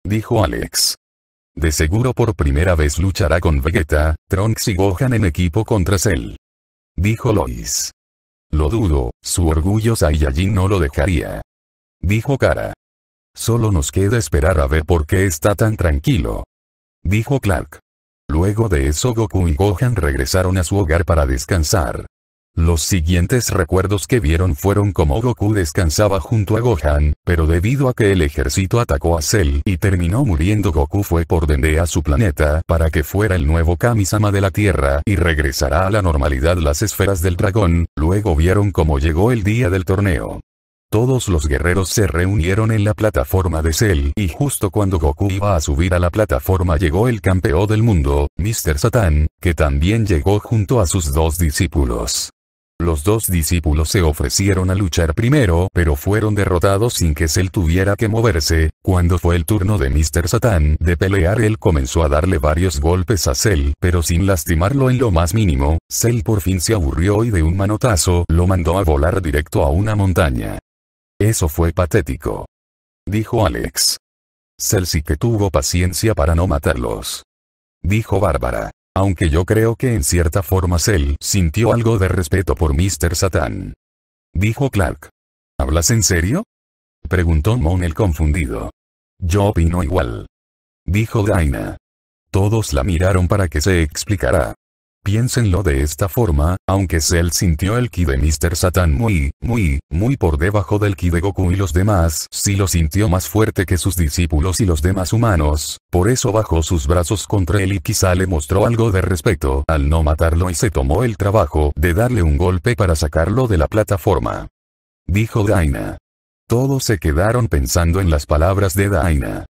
Dijo Alex. De seguro por primera vez luchará con Vegeta, Trunks y Gohan en equipo contra Cell. Dijo Lois. Lo dudo, su orgullo Saiyajin no lo dejaría. Dijo Kara. Solo nos queda esperar a ver por qué está tan tranquilo. Dijo Clark. Luego de eso Goku y Gohan regresaron a su hogar para descansar. Los siguientes recuerdos que vieron fueron como Goku descansaba junto a Gohan, pero debido a que el ejército atacó a Cell y terminó muriendo Goku fue por Dende a su planeta para que fuera el nuevo Kamisama de la Tierra y regresará a la normalidad las esferas del dragón, luego vieron cómo llegó el día del torneo. Todos los guerreros se reunieron en la plataforma de Cell y justo cuando Goku iba a subir a la plataforma llegó el campeón del mundo, Mr. Satan, que también llegó junto a sus dos discípulos. Los dos discípulos se ofrecieron a luchar primero, pero fueron derrotados sin que Cell tuviera que moverse. Cuando fue el turno de Mr. Satán de pelear, él comenzó a darle varios golpes a Cell, pero sin lastimarlo en lo más mínimo. Cell por fin se aburrió y de un manotazo lo mandó a volar directo a una montaña. Eso fue patético. Dijo Alex. Cell sí que tuvo paciencia para no matarlos. Dijo Bárbara aunque yo creo que en cierta forma Cell sintió algo de respeto por Mr. Satán. Dijo Clark. ¿Hablas en serio? Preguntó Monel confundido. Yo opino igual. Dijo Daina. Todos la miraron para que se explicara. Piénsenlo de esta forma, aunque Cell sintió el ki de Mr. Satan muy, muy, muy por debajo del ki de Goku y los demás, si lo sintió más fuerte que sus discípulos y los demás humanos, por eso bajó sus brazos contra él y quizá le mostró algo de respeto al no matarlo y se tomó el trabajo de darle un golpe para sacarlo de la plataforma. Dijo Daina. Todos se quedaron pensando en las palabras de Daina.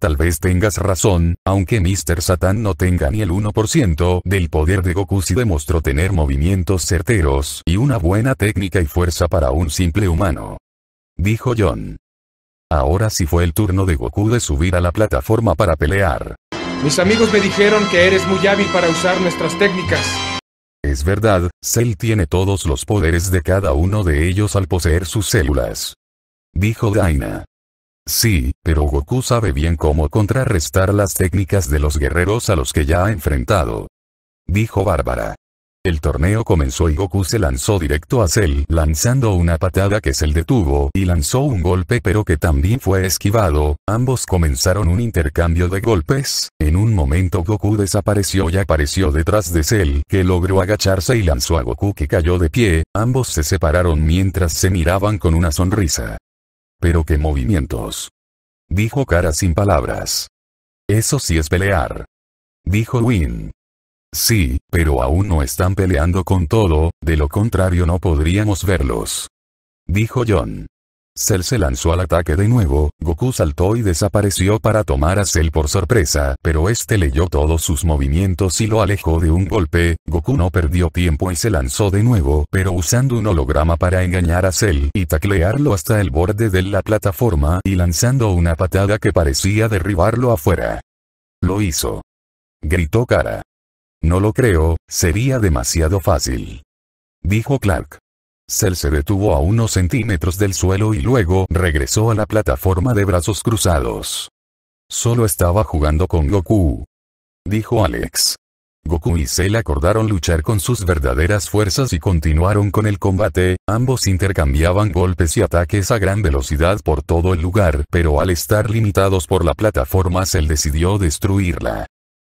Tal vez tengas razón, aunque Mr. Satan no tenga ni el 1% del poder de Goku si demostró tener movimientos certeros y una buena técnica y fuerza para un simple humano. Dijo John. Ahora sí fue el turno de Goku de subir a la plataforma para pelear. Mis amigos me dijeron que eres muy hábil para usar nuestras técnicas. Es verdad, Cell tiene todos los poderes de cada uno de ellos al poseer sus células. Dijo Daina. Sí, pero Goku sabe bien cómo contrarrestar las técnicas de los guerreros a los que ya ha enfrentado. Dijo Bárbara. El torneo comenzó y Goku se lanzó directo a Cell, lanzando una patada que Cell detuvo y lanzó un golpe pero que también fue esquivado, ambos comenzaron un intercambio de golpes, en un momento Goku desapareció y apareció detrás de Cell, que logró agacharse y lanzó a Goku que cayó de pie, ambos se separaron mientras se miraban con una sonrisa. Pero qué movimientos. Dijo Cara sin palabras. Eso sí es pelear. Dijo Win. Sí, pero aún no están peleando con todo, de lo contrario no podríamos verlos. Dijo John. Cell se lanzó al ataque de nuevo, Goku saltó y desapareció para tomar a Cell por sorpresa, pero este leyó todos sus movimientos y lo alejó de un golpe, Goku no perdió tiempo y se lanzó de nuevo, pero usando un holograma para engañar a Cell y taclearlo hasta el borde de la plataforma y lanzando una patada que parecía derribarlo afuera. Lo hizo. Gritó Kara. No lo creo, sería demasiado fácil. Dijo Clark. Cell se detuvo a unos centímetros del suelo y luego regresó a la plataforma de brazos cruzados. Solo estaba jugando con Goku. Dijo Alex. Goku y Cell acordaron luchar con sus verdaderas fuerzas y continuaron con el combate, ambos intercambiaban golpes y ataques a gran velocidad por todo el lugar, pero al estar limitados por la plataforma Cell decidió destruirla.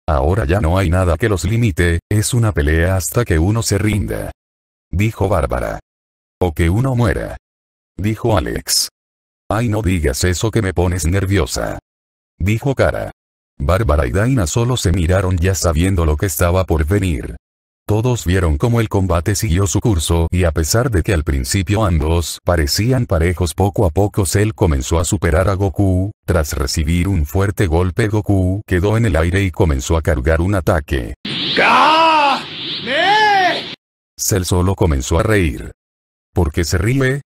Ahora ya no hay nada que los limite, es una pelea hasta que uno se rinda. Dijo Bárbara. O que uno muera. Dijo Alex. Ay no digas eso que me pones nerviosa. Dijo Cara. Bárbara y Daina solo se miraron ya sabiendo lo que estaba por venir. Todos vieron cómo el combate siguió su curso y a pesar de que al principio ambos parecían parejos poco a poco Cell comenzó a superar a Goku, tras recibir un fuerte golpe Goku quedó en el aire y comenzó a cargar un ataque. Cell solo comenzó a reír. ¿Por qué se ríe?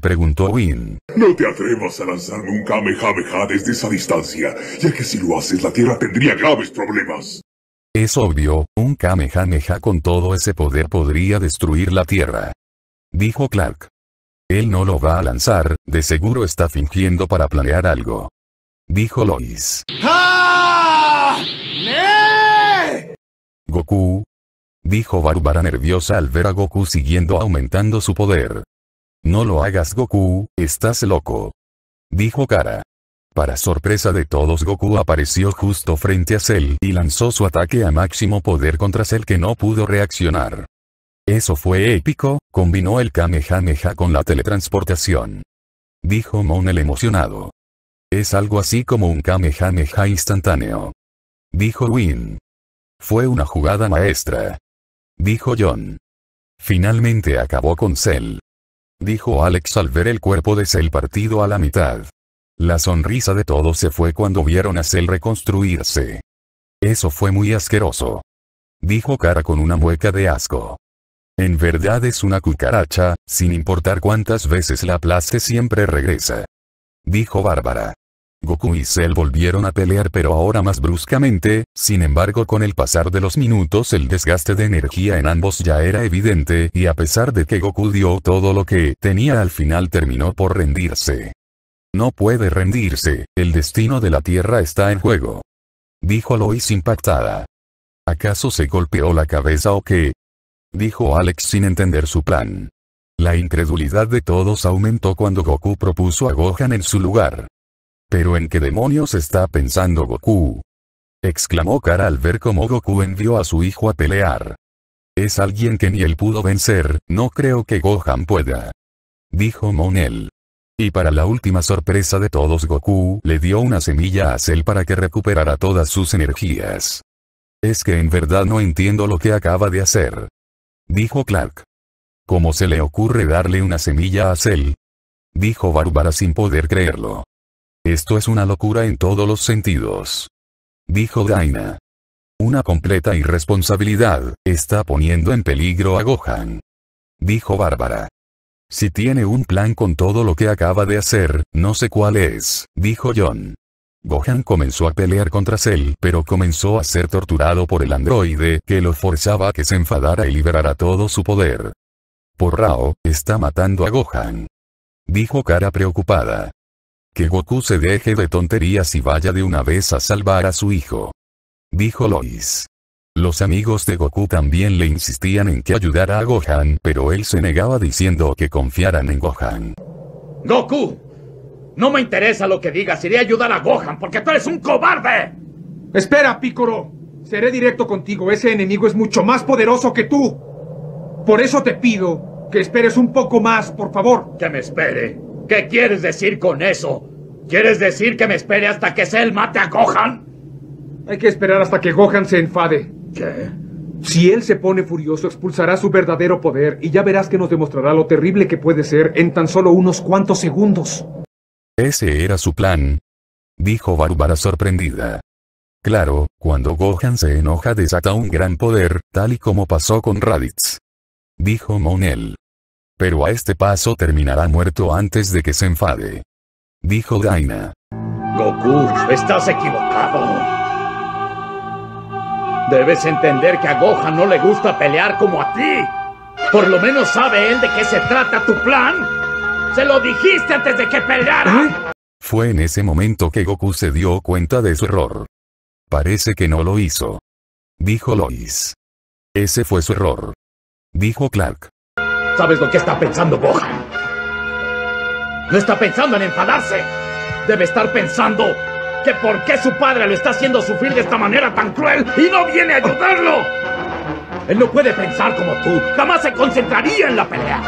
Preguntó Win. No te atrevas a lanzar un Kamehameha desde esa distancia, ya que si lo haces la Tierra tendría graves problemas. Es obvio, un Kamehameha con todo ese poder podría destruir la Tierra. Dijo Clark. Él no lo va a lanzar, de seguro está fingiendo para planear algo. Dijo Lois. ¡Ah! ¡Nee! Goku, dijo barbara nerviosa al ver a Goku siguiendo aumentando su poder. No lo hagas Goku, estás loco. Dijo Kara. Para sorpresa de todos Goku apareció justo frente a Cell y lanzó su ataque a máximo poder contra Cell que no pudo reaccionar. Eso fue épico, combinó el Kamehameha con la teletransportación. Dijo el emocionado. Es algo así como un Kamehameha instantáneo. Dijo Win. Fue una jugada maestra dijo John. Finalmente acabó con Cell. Dijo Alex al ver el cuerpo de Cell partido a la mitad. La sonrisa de todos se fue cuando vieron a Cell reconstruirse. Eso fue muy asqueroso. Dijo Cara con una mueca de asco. En verdad es una cucaracha, sin importar cuántas veces la aplaste siempre regresa. Dijo Bárbara. Goku y Cell volvieron a pelear pero ahora más bruscamente, sin embargo con el pasar de los minutos el desgaste de energía en ambos ya era evidente y a pesar de que Goku dio todo lo que tenía al final terminó por rendirse. No puede rendirse, el destino de la Tierra está en juego. Dijo Lois impactada. ¿Acaso se golpeó la cabeza o qué? Dijo Alex sin entender su plan. La incredulidad de todos aumentó cuando Goku propuso a Gohan en su lugar. ¿Pero en qué demonios está pensando Goku? exclamó Kara al ver cómo Goku envió a su hijo a pelear. Es alguien que ni él pudo vencer, no creo que Gohan pueda. Dijo Monel. Y para la última sorpresa de todos Goku le dio una semilla a Cell para que recuperara todas sus energías. Es que en verdad no entiendo lo que acaba de hacer. Dijo Clark. ¿Cómo se le ocurre darle una semilla a Cell? Dijo Bárbara sin poder creerlo. Esto es una locura en todos los sentidos. Dijo Daina. Una completa irresponsabilidad, está poniendo en peligro a Gohan. Dijo Bárbara. Si tiene un plan con todo lo que acaba de hacer, no sé cuál es, dijo John. Gohan comenzó a pelear contra Cell, pero comenzó a ser torturado por el androide, que lo forzaba a que se enfadara y liberara todo su poder. Por Rao, está matando a Gohan. Dijo cara preocupada. Que Goku se deje de tonterías y vaya de una vez a salvar a su hijo. Dijo Lois. Los amigos de Goku también le insistían en que ayudara a Gohan, pero él se negaba diciendo que confiaran en Gohan. Goku, no me interesa lo que digas, iré a ayudar a Gohan porque tú eres un cobarde. Espera, Picoro. Seré directo contigo, ese enemigo es mucho más poderoso que tú. Por eso te pido que esperes un poco más, por favor. Que me espere. ¿Qué quieres decir con eso? ¿Quieres decir que me espere hasta que Cell mate a Gohan? Hay que esperar hasta que Gohan se enfade. ¿Qué? Si él se pone furioso, expulsará su verdadero poder y ya verás que nos demostrará lo terrible que puede ser en tan solo unos cuantos segundos. Ese era su plan. Dijo Bárbara sorprendida. Claro, cuando Gohan se enoja desata un gran poder, tal y como pasó con Raditz. Dijo Monel. Pero a este paso terminará muerto antes de que se enfade. Dijo Daina. Goku, estás equivocado. Debes entender que a Gohan no le gusta pelear como a ti. Por lo menos sabe él de qué se trata tu plan. Se lo dijiste antes de que peleara. ¿Eh? Fue en ese momento que Goku se dio cuenta de su error. Parece que no lo hizo. Dijo Lois. Ese fue su error. Dijo Clark. ¿Sabes lo que está pensando Bojan? No está pensando en enfadarse. Debe estar pensando que por qué su padre lo está haciendo sufrir de esta manera tan cruel y no viene a ayudarlo. Él no puede pensar como tú. Jamás se concentraría en la pelea.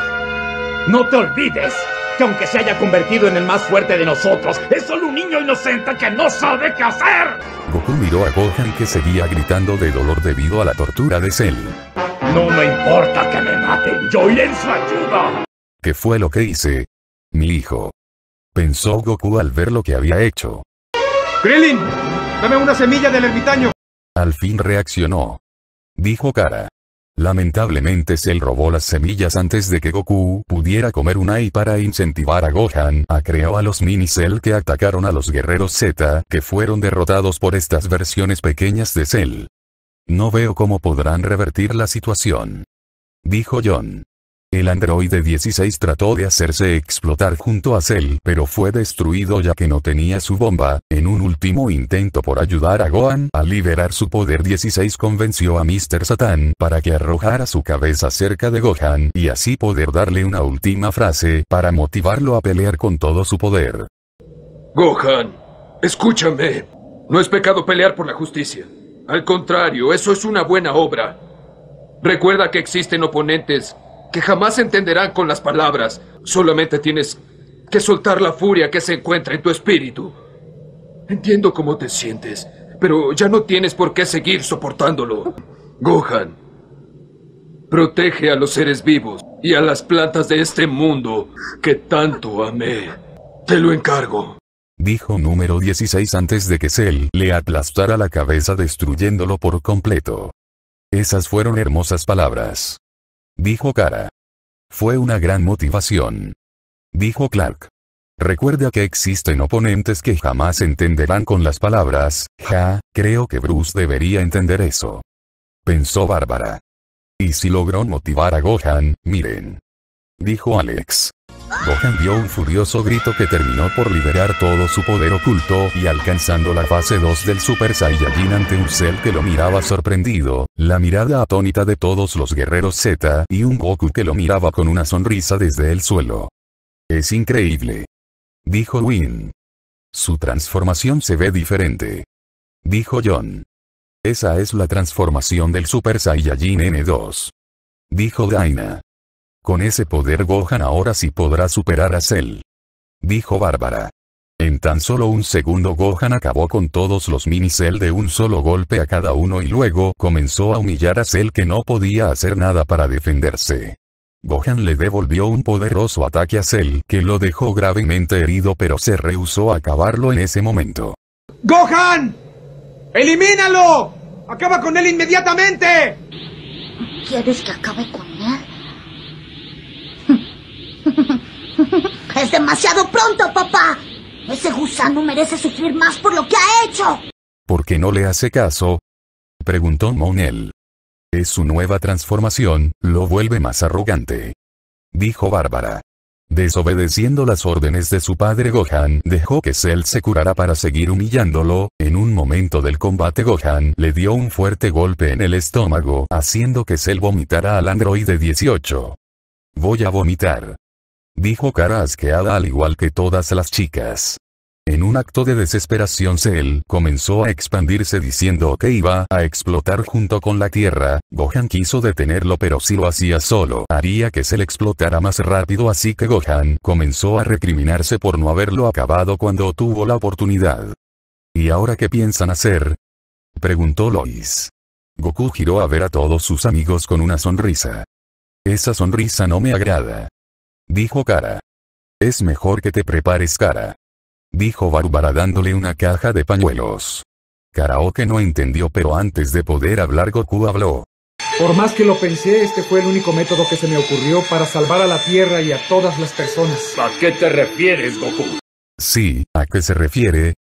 No te olvides aunque se haya convertido en el más fuerte de nosotros, es solo un niño inocente que no sabe qué hacer. Goku miró a Gohan que seguía gritando de dolor debido a la tortura de Cell. No me importa que me maten, yo iré en su ayuda. ¿Qué fue lo que hice? Mi hijo. Pensó Goku al ver lo que había hecho. Krillin, dame una semilla del ermitaño. Al fin reaccionó. Dijo Kara. Lamentablemente Cell robó las semillas antes de que Goku pudiera comer una y para incentivar a Gohan creó a los mini Cell que atacaron a los guerreros Z que fueron derrotados por estas versiones pequeñas de Cell. No veo cómo podrán revertir la situación. Dijo John. El androide 16 trató de hacerse explotar junto a Cell pero fue destruido ya que no tenía su bomba, en un último intento por ayudar a Gohan a liberar su poder 16 convenció a Mr. Satan para que arrojara su cabeza cerca de Gohan y así poder darle una última frase para motivarlo a pelear con todo su poder. Gohan, escúchame, no es pecado pelear por la justicia, al contrario, eso es una buena obra. Recuerda que existen oponentes que jamás entenderán con las palabras. Solamente tienes que soltar la furia que se encuentra en tu espíritu. Entiendo cómo te sientes, pero ya no tienes por qué seguir soportándolo. Gohan, protege a los seres vivos y a las plantas de este mundo que tanto amé. Te lo encargo. Dijo número 16 antes de que Cell le aplastara la cabeza destruyéndolo por completo. Esas fueron hermosas palabras. Dijo Cara. Fue una gran motivación. Dijo Clark. Recuerda que existen oponentes que jamás entenderán con las palabras, ja, creo que Bruce debería entender eso. Pensó Bárbara. Y si logró motivar a Gohan, miren. Dijo Alex. Gohan dio un furioso grito que terminó por liberar todo su poder oculto y alcanzando la fase 2 del Super Saiyajin ante un Cell que lo miraba sorprendido, la mirada atónita de todos los guerreros Z y un Goku que lo miraba con una sonrisa desde el suelo. Es increíble. Dijo Win. Su transformación se ve diferente. Dijo John. Esa es la transformación del Super Saiyajin N2. Dijo Daina. Con ese poder Gohan ahora sí podrá superar a Cell. Dijo Bárbara. En tan solo un segundo Gohan acabó con todos los mini-Cell de un solo golpe a cada uno y luego comenzó a humillar a Cell que no podía hacer nada para defenderse. Gohan le devolvió un poderoso ataque a Cell que lo dejó gravemente herido pero se rehusó a acabarlo en ese momento. ¡Gohan! ¡Elimínalo! ¡Acaba con él inmediatamente! ¿Quieres que acabe con él? es demasiado pronto, papá. Ese gusano merece sufrir más por lo que ha hecho. ¿Por qué no le hace caso? Preguntó Monel. Es su nueva transformación, lo vuelve más arrogante. Dijo Bárbara. Desobedeciendo las órdenes de su padre Gohan, dejó que Cell se curara para seguir humillándolo, en un momento del combate Gohan le dio un fuerte golpe en el estómago, haciendo que Cell vomitara al androide 18. Voy a vomitar dijo cara asqueada al igual que todas las chicas. En un acto de desesperación Cell comenzó a expandirse diciendo que iba a explotar junto con la Tierra, Gohan quiso detenerlo pero si lo hacía solo haría que le explotara más rápido así que Gohan comenzó a recriminarse por no haberlo acabado cuando tuvo la oportunidad. ¿Y ahora qué piensan hacer? Preguntó Lois. Goku giró a ver a todos sus amigos con una sonrisa. Esa sonrisa no me agrada. Dijo Cara. Es mejor que te prepares Cara. Dijo barbara dándole una caja de pañuelos. Karaoke no entendió pero antes de poder hablar Goku habló. Por más que lo pensé, este fue el único método que se me ocurrió para salvar a la Tierra y a todas las personas. ¿A qué te refieres, Goku? Sí, ¿a qué se refiere?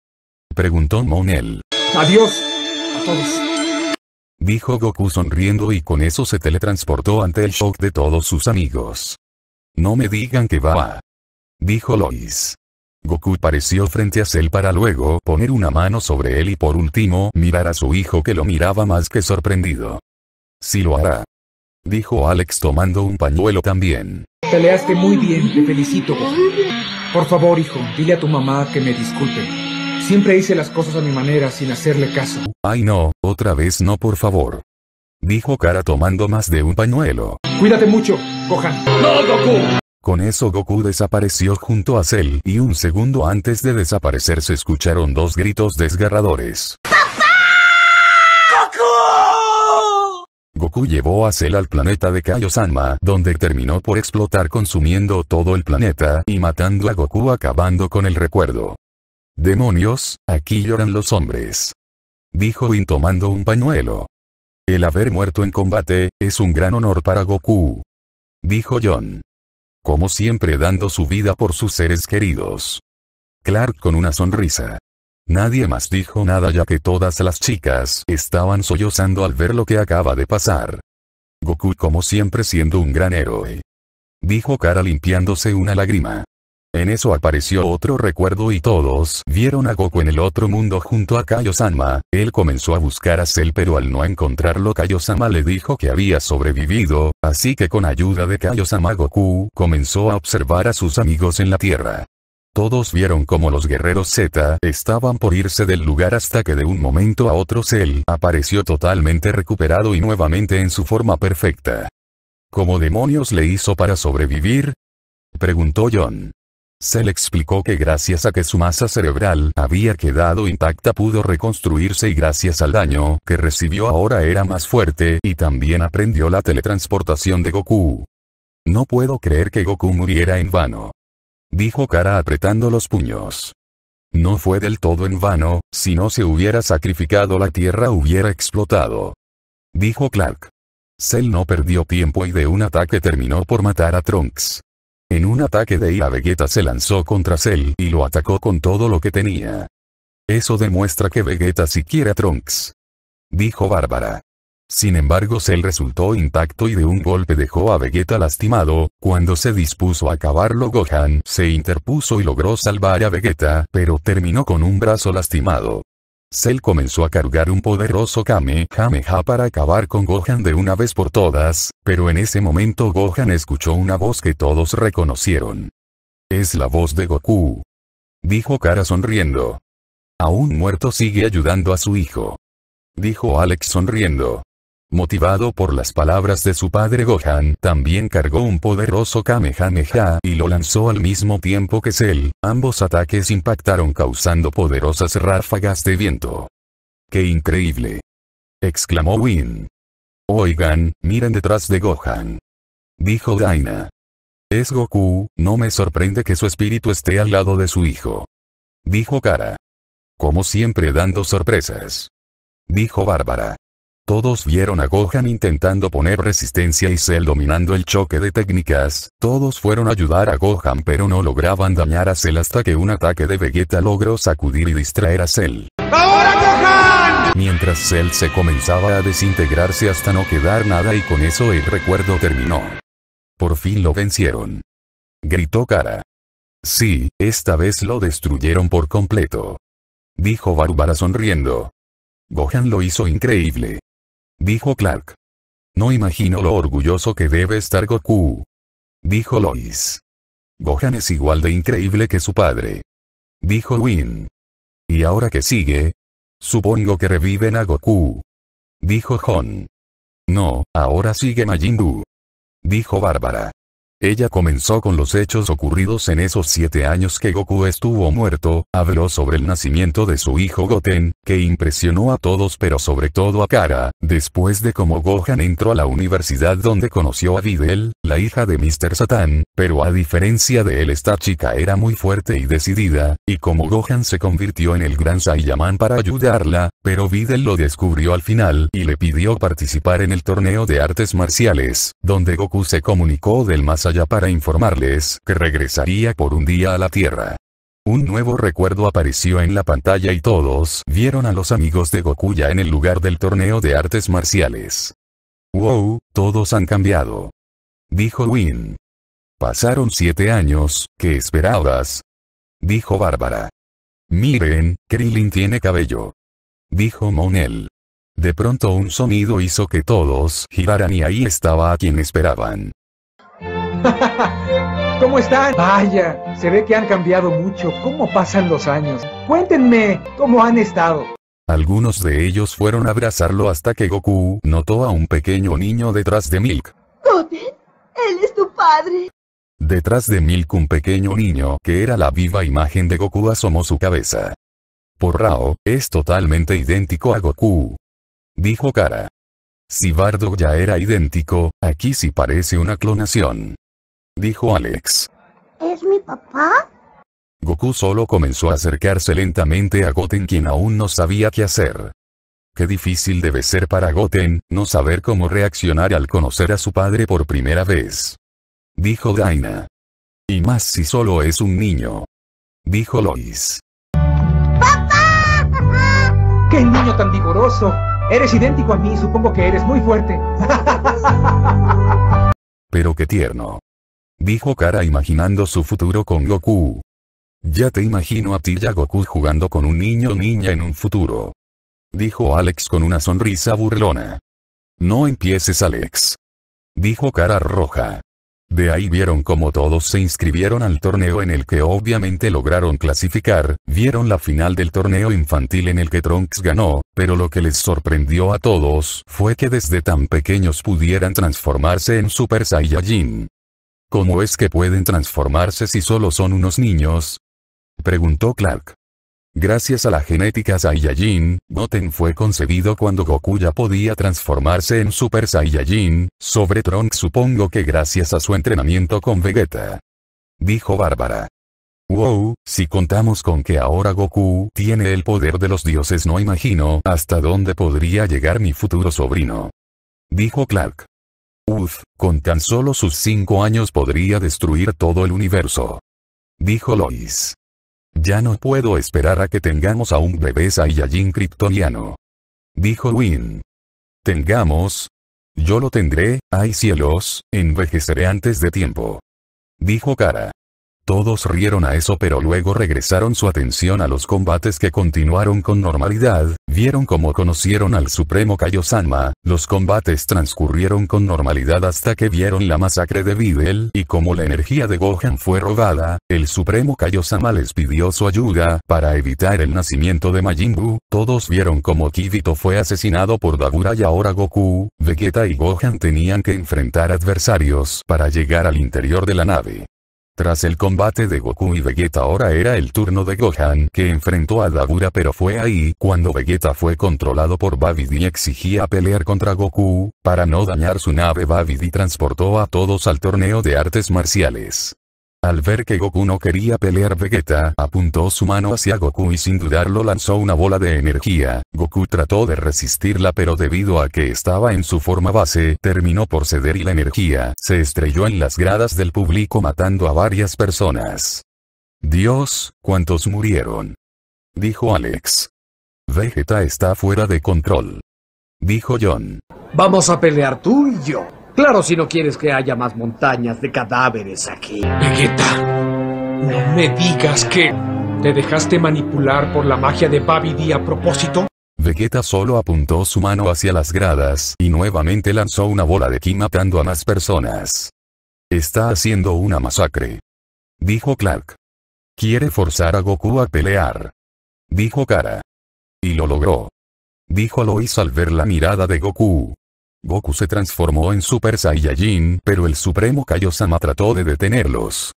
Preguntó Monel. Adiós, a todos. Dijo Goku sonriendo y con eso se teletransportó ante el shock de todos sus amigos. No me digan que va Dijo Lois. Goku pareció frente a Cell para luego poner una mano sobre él y por último mirar a su hijo que lo miraba más que sorprendido. Sí lo hará. Dijo Alex tomando un pañuelo también. Peleaste muy bien, te felicito Por favor hijo, dile a tu mamá que me disculpe. Siempre hice las cosas a mi manera sin hacerle caso. Ay no, otra vez no por favor. Dijo Kara tomando más de un pañuelo. Cuídate mucho, Gohan. ¡No, Goku! Con eso Goku desapareció junto a Cell, y un segundo antes de desaparecer se escucharon dos gritos desgarradores. ¡Papá! ¡Goku! Goku llevó a Cell al planeta de Kaiosama donde terminó por explotar consumiendo todo el planeta y matando a Goku acabando con el recuerdo. Demonios, aquí lloran los hombres. Dijo Win tomando un pañuelo. El haber muerto en combate, es un gran honor para Goku. Dijo John. Como siempre dando su vida por sus seres queridos. Clark con una sonrisa. Nadie más dijo nada ya que todas las chicas estaban sollozando al ver lo que acaba de pasar. Goku como siempre siendo un gran héroe. Dijo Kara limpiándose una lágrima. En eso apareció otro recuerdo y todos vieron a Goku en el otro mundo junto a Kaiosama. Él comenzó a buscar a Cell pero al no encontrarlo Kaiosama le dijo que había sobrevivido, así que con ayuda de Kaiosama Goku comenzó a observar a sus amigos en la Tierra. Todos vieron como los guerreros Z estaban por irse del lugar hasta que de un momento a otro Cell apareció totalmente recuperado y nuevamente en su forma perfecta. ¿Cómo demonios le hizo para sobrevivir? Preguntó John. Cell explicó que gracias a que su masa cerebral había quedado intacta pudo reconstruirse y gracias al daño que recibió ahora era más fuerte y también aprendió la teletransportación de Goku. No puedo creer que Goku muriera en vano. Dijo Kara apretando los puños. No fue del todo en vano, si no se hubiera sacrificado la Tierra hubiera explotado. Dijo Clark. Cell no perdió tiempo y de un ataque terminó por matar a Trunks. En un ataque de ira Vegeta se lanzó contra Cell y lo atacó con todo lo que tenía. Eso demuestra que Vegeta siquiera Trunks. Dijo Bárbara. Sin embargo Cell resultó intacto y de un golpe dejó a Vegeta lastimado, cuando se dispuso a acabarlo Gohan se interpuso y logró salvar a Vegeta pero terminó con un brazo lastimado. Cell comenzó a cargar un poderoso Kamehameha para acabar con Gohan de una vez por todas, pero en ese momento Gohan escuchó una voz que todos reconocieron. Es la voz de Goku. Dijo Kara sonriendo. Aún muerto sigue ayudando a su hijo. Dijo Alex sonriendo. Motivado por las palabras de su padre Gohan, también cargó un poderoso Kamehameha y lo lanzó al mismo tiempo que Cell, ambos ataques impactaron causando poderosas ráfagas de viento. ¡Qué increíble! exclamó Win. Oigan, miren detrás de Gohan. Dijo Daina. Es Goku, no me sorprende que su espíritu esté al lado de su hijo. Dijo Kara. Como siempre dando sorpresas. Dijo Bárbara. Todos vieron a Gohan intentando poner resistencia y Cell dominando el choque de técnicas, todos fueron a ayudar a Gohan pero no lograban dañar a Cell hasta que un ataque de Vegeta logró sacudir y distraer a Cell. ¡Ahora Gohan! Mientras Cell se comenzaba a desintegrarse hasta no quedar nada y con eso el recuerdo terminó. Por fin lo vencieron. Gritó Kara. Sí, esta vez lo destruyeron por completo. Dijo Barubara sonriendo. Gohan lo hizo increíble. Dijo Clark. No imagino lo orgulloso que debe estar Goku. Dijo Lois. Gohan es igual de increíble que su padre. Dijo Win. ¿Y ahora qué sigue? Supongo que reviven a Goku. Dijo Hon. No, ahora sigue Majin Buu. Dijo Bárbara. Ella comenzó con los hechos ocurridos en esos siete años que Goku estuvo muerto, habló sobre el nacimiento de su hijo Goten, que impresionó a todos pero sobre todo a Kara, después de cómo Gohan entró a la universidad donde conoció a Videl, la hija de Mr. Satan, pero a diferencia de él esta chica era muy fuerte y decidida, y como Gohan se convirtió en el gran Saiyaman para ayudarla, pero Videl lo descubrió al final y le pidió participar en el torneo de artes marciales, donde Goku se comunicó del más para informarles que regresaría por un día a la Tierra. Un nuevo recuerdo apareció en la pantalla y todos vieron a los amigos de Gokuya en el lugar del torneo de artes marciales. ¡Wow! Todos han cambiado. Dijo Win. Pasaron siete años, ¿qué esperabas? Dijo Bárbara. Miren, Krillin tiene cabello. Dijo Monel. De pronto un sonido hizo que todos giraran y ahí estaba a quien esperaban. [LAUGHS] ¿Cómo están? Vaya, se ve que han cambiado mucho. ¿Cómo pasan los años? Cuéntenme, ¿cómo han estado? Algunos de ellos fueron a abrazarlo hasta que Goku notó a un pequeño niño detrás de Milk. Goten, él es tu padre. Detrás de Milk un pequeño niño, que era la viva imagen de Goku, asomó su cabeza. Por Rao, es totalmente idéntico a Goku. Dijo Kara. Si Bardo ya era idéntico, aquí sí parece una clonación dijo Alex. ¿Es mi papá? Goku solo comenzó a acercarse lentamente a Goten quien aún no sabía qué hacer. Qué difícil debe ser para Goten, no saber cómo reaccionar al conocer a su padre por primera vez. Dijo Daina. Y más si solo es un niño. Dijo Lois. ¡Papá! ¡Qué niño tan vigoroso! Eres idéntico a mí, supongo que eres muy fuerte. Pero qué tierno. Dijo Kara imaginando su futuro con Goku. Ya te imagino a ti y a Goku jugando con un niño niña en un futuro. Dijo Alex con una sonrisa burlona. No empieces Alex. Dijo Cara Roja. De ahí vieron como todos se inscribieron al torneo en el que obviamente lograron clasificar, vieron la final del torneo infantil en el que Trunks ganó, pero lo que les sorprendió a todos fue que desde tan pequeños pudieran transformarse en Super Saiyajin. ¿Cómo es que pueden transformarse si solo son unos niños? Preguntó Clark. Gracias a la genética Saiyajin, Goten fue concebido cuando Goku ya podía transformarse en Super Saiyajin, sobre Trunks supongo que gracias a su entrenamiento con Vegeta. Dijo Bárbara. Wow, si contamos con que ahora Goku tiene el poder de los dioses no imagino hasta dónde podría llegar mi futuro sobrino. Dijo Clark. Uf, con tan solo sus cinco años podría destruir todo el universo. Dijo Lois. Ya no puedo esperar a que tengamos a un bebé Saiyajin kryptoniano. Dijo Win. Tengamos. Yo lo tendré, ay cielos, envejeceré antes de tiempo. Dijo Kara. Todos rieron a eso pero luego regresaron su atención a los combates que continuaron con normalidad, vieron como conocieron al Supremo Kaiosama, los combates transcurrieron con normalidad hasta que vieron la masacre de Videl y como la energía de Gohan fue robada, el Supremo Kaiosama les pidió su ayuda para evitar el nacimiento de Majin Buu, todos vieron como Kibito fue asesinado por Dabura y ahora Goku, Vegeta y Gohan tenían que enfrentar adversarios para llegar al interior de la nave. Tras el combate de Goku y Vegeta ahora era el turno de Gohan que enfrentó a Dabura pero fue ahí cuando Vegeta fue controlado por Babidi y exigía pelear contra Goku, para no dañar su nave Babidi transportó a todos al torneo de artes marciales. Al ver que Goku no quería pelear Vegeta apuntó su mano hacia Goku y sin dudarlo lanzó una bola de energía, Goku trató de resistirla pero debido a que estaba en su forma base terminó por ceder y la energía se estrelló en las gradas del público matando a varias personas. Dios, cuántos murieron. Dijo Alex. Vegeta está fuera de control. Dijo John. Vamos a pelear tú y yo. Claro, si no quieres que haya más montañas de cadáveres aquí. Vegeta, no me digas que te dejaste manipular por la magia de Babidi a propósito. Vegeta solo apuntó su mano hacia las gradas y nuevamente lanzó una bola de ki matando a más personas. Está haciendo una masacre. Dijo Clark. Quiere forzar a Goku a pelear. Dijo Kara. Y lo logró. Dijo Lois al ver la mirada de Goku. Goku se transformó en Super Saiyajin, pero el Supremo Kaiosama trató de detenerlos.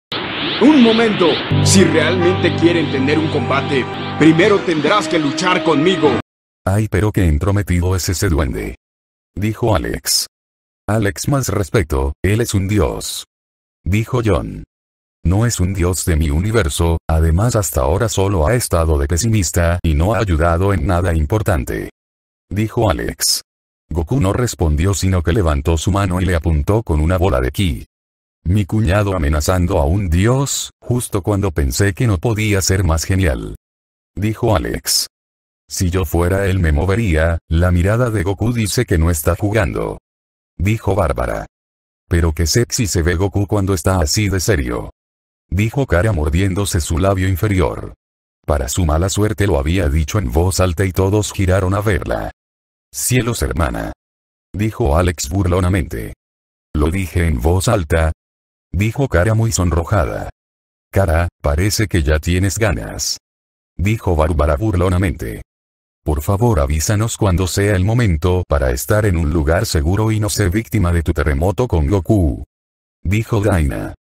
¡Un momento! Si realmente quieren tener un combate, primero tendrás que luchar conmigo. Ay, pero qué entrometido es ese duende. Dijo Alex. Alex más respeto, él es un dios. Dijo John. No es un dios de mi universo, además hasta ahora solo ha estado de pesimista y no ha ayudado en nada importante. Dijo Alex. Goku no respondió sino que levantó su mano y le apuntó con una bola de ki. Mi cuñado amenazando a un dios, justo cuando pensé que no podía ser más genial. Dijo Alex. Si yo fuera él me movería, la mirada de Goku dice que no está jugando. Dijo Bárbara. Pero qué sexy se ve Goku cuando está así de serio. Dijo Kara mordiéndose su labio inferior. Para su mala suerte lo había dicho en voz alta y todos giraron a verla. Cielos hermana. Dijo Alex burlonamente. Lo dije en voz alta. Dijo cara muy sonrojada. Cara, parece que ya tienes ganas. Dijo Bárbara burlonamente. Por favor avísanos cuando sea el momento para estar en un lugar seguro y no ser víctima de tu terremoto con Goku. Dijo Daina.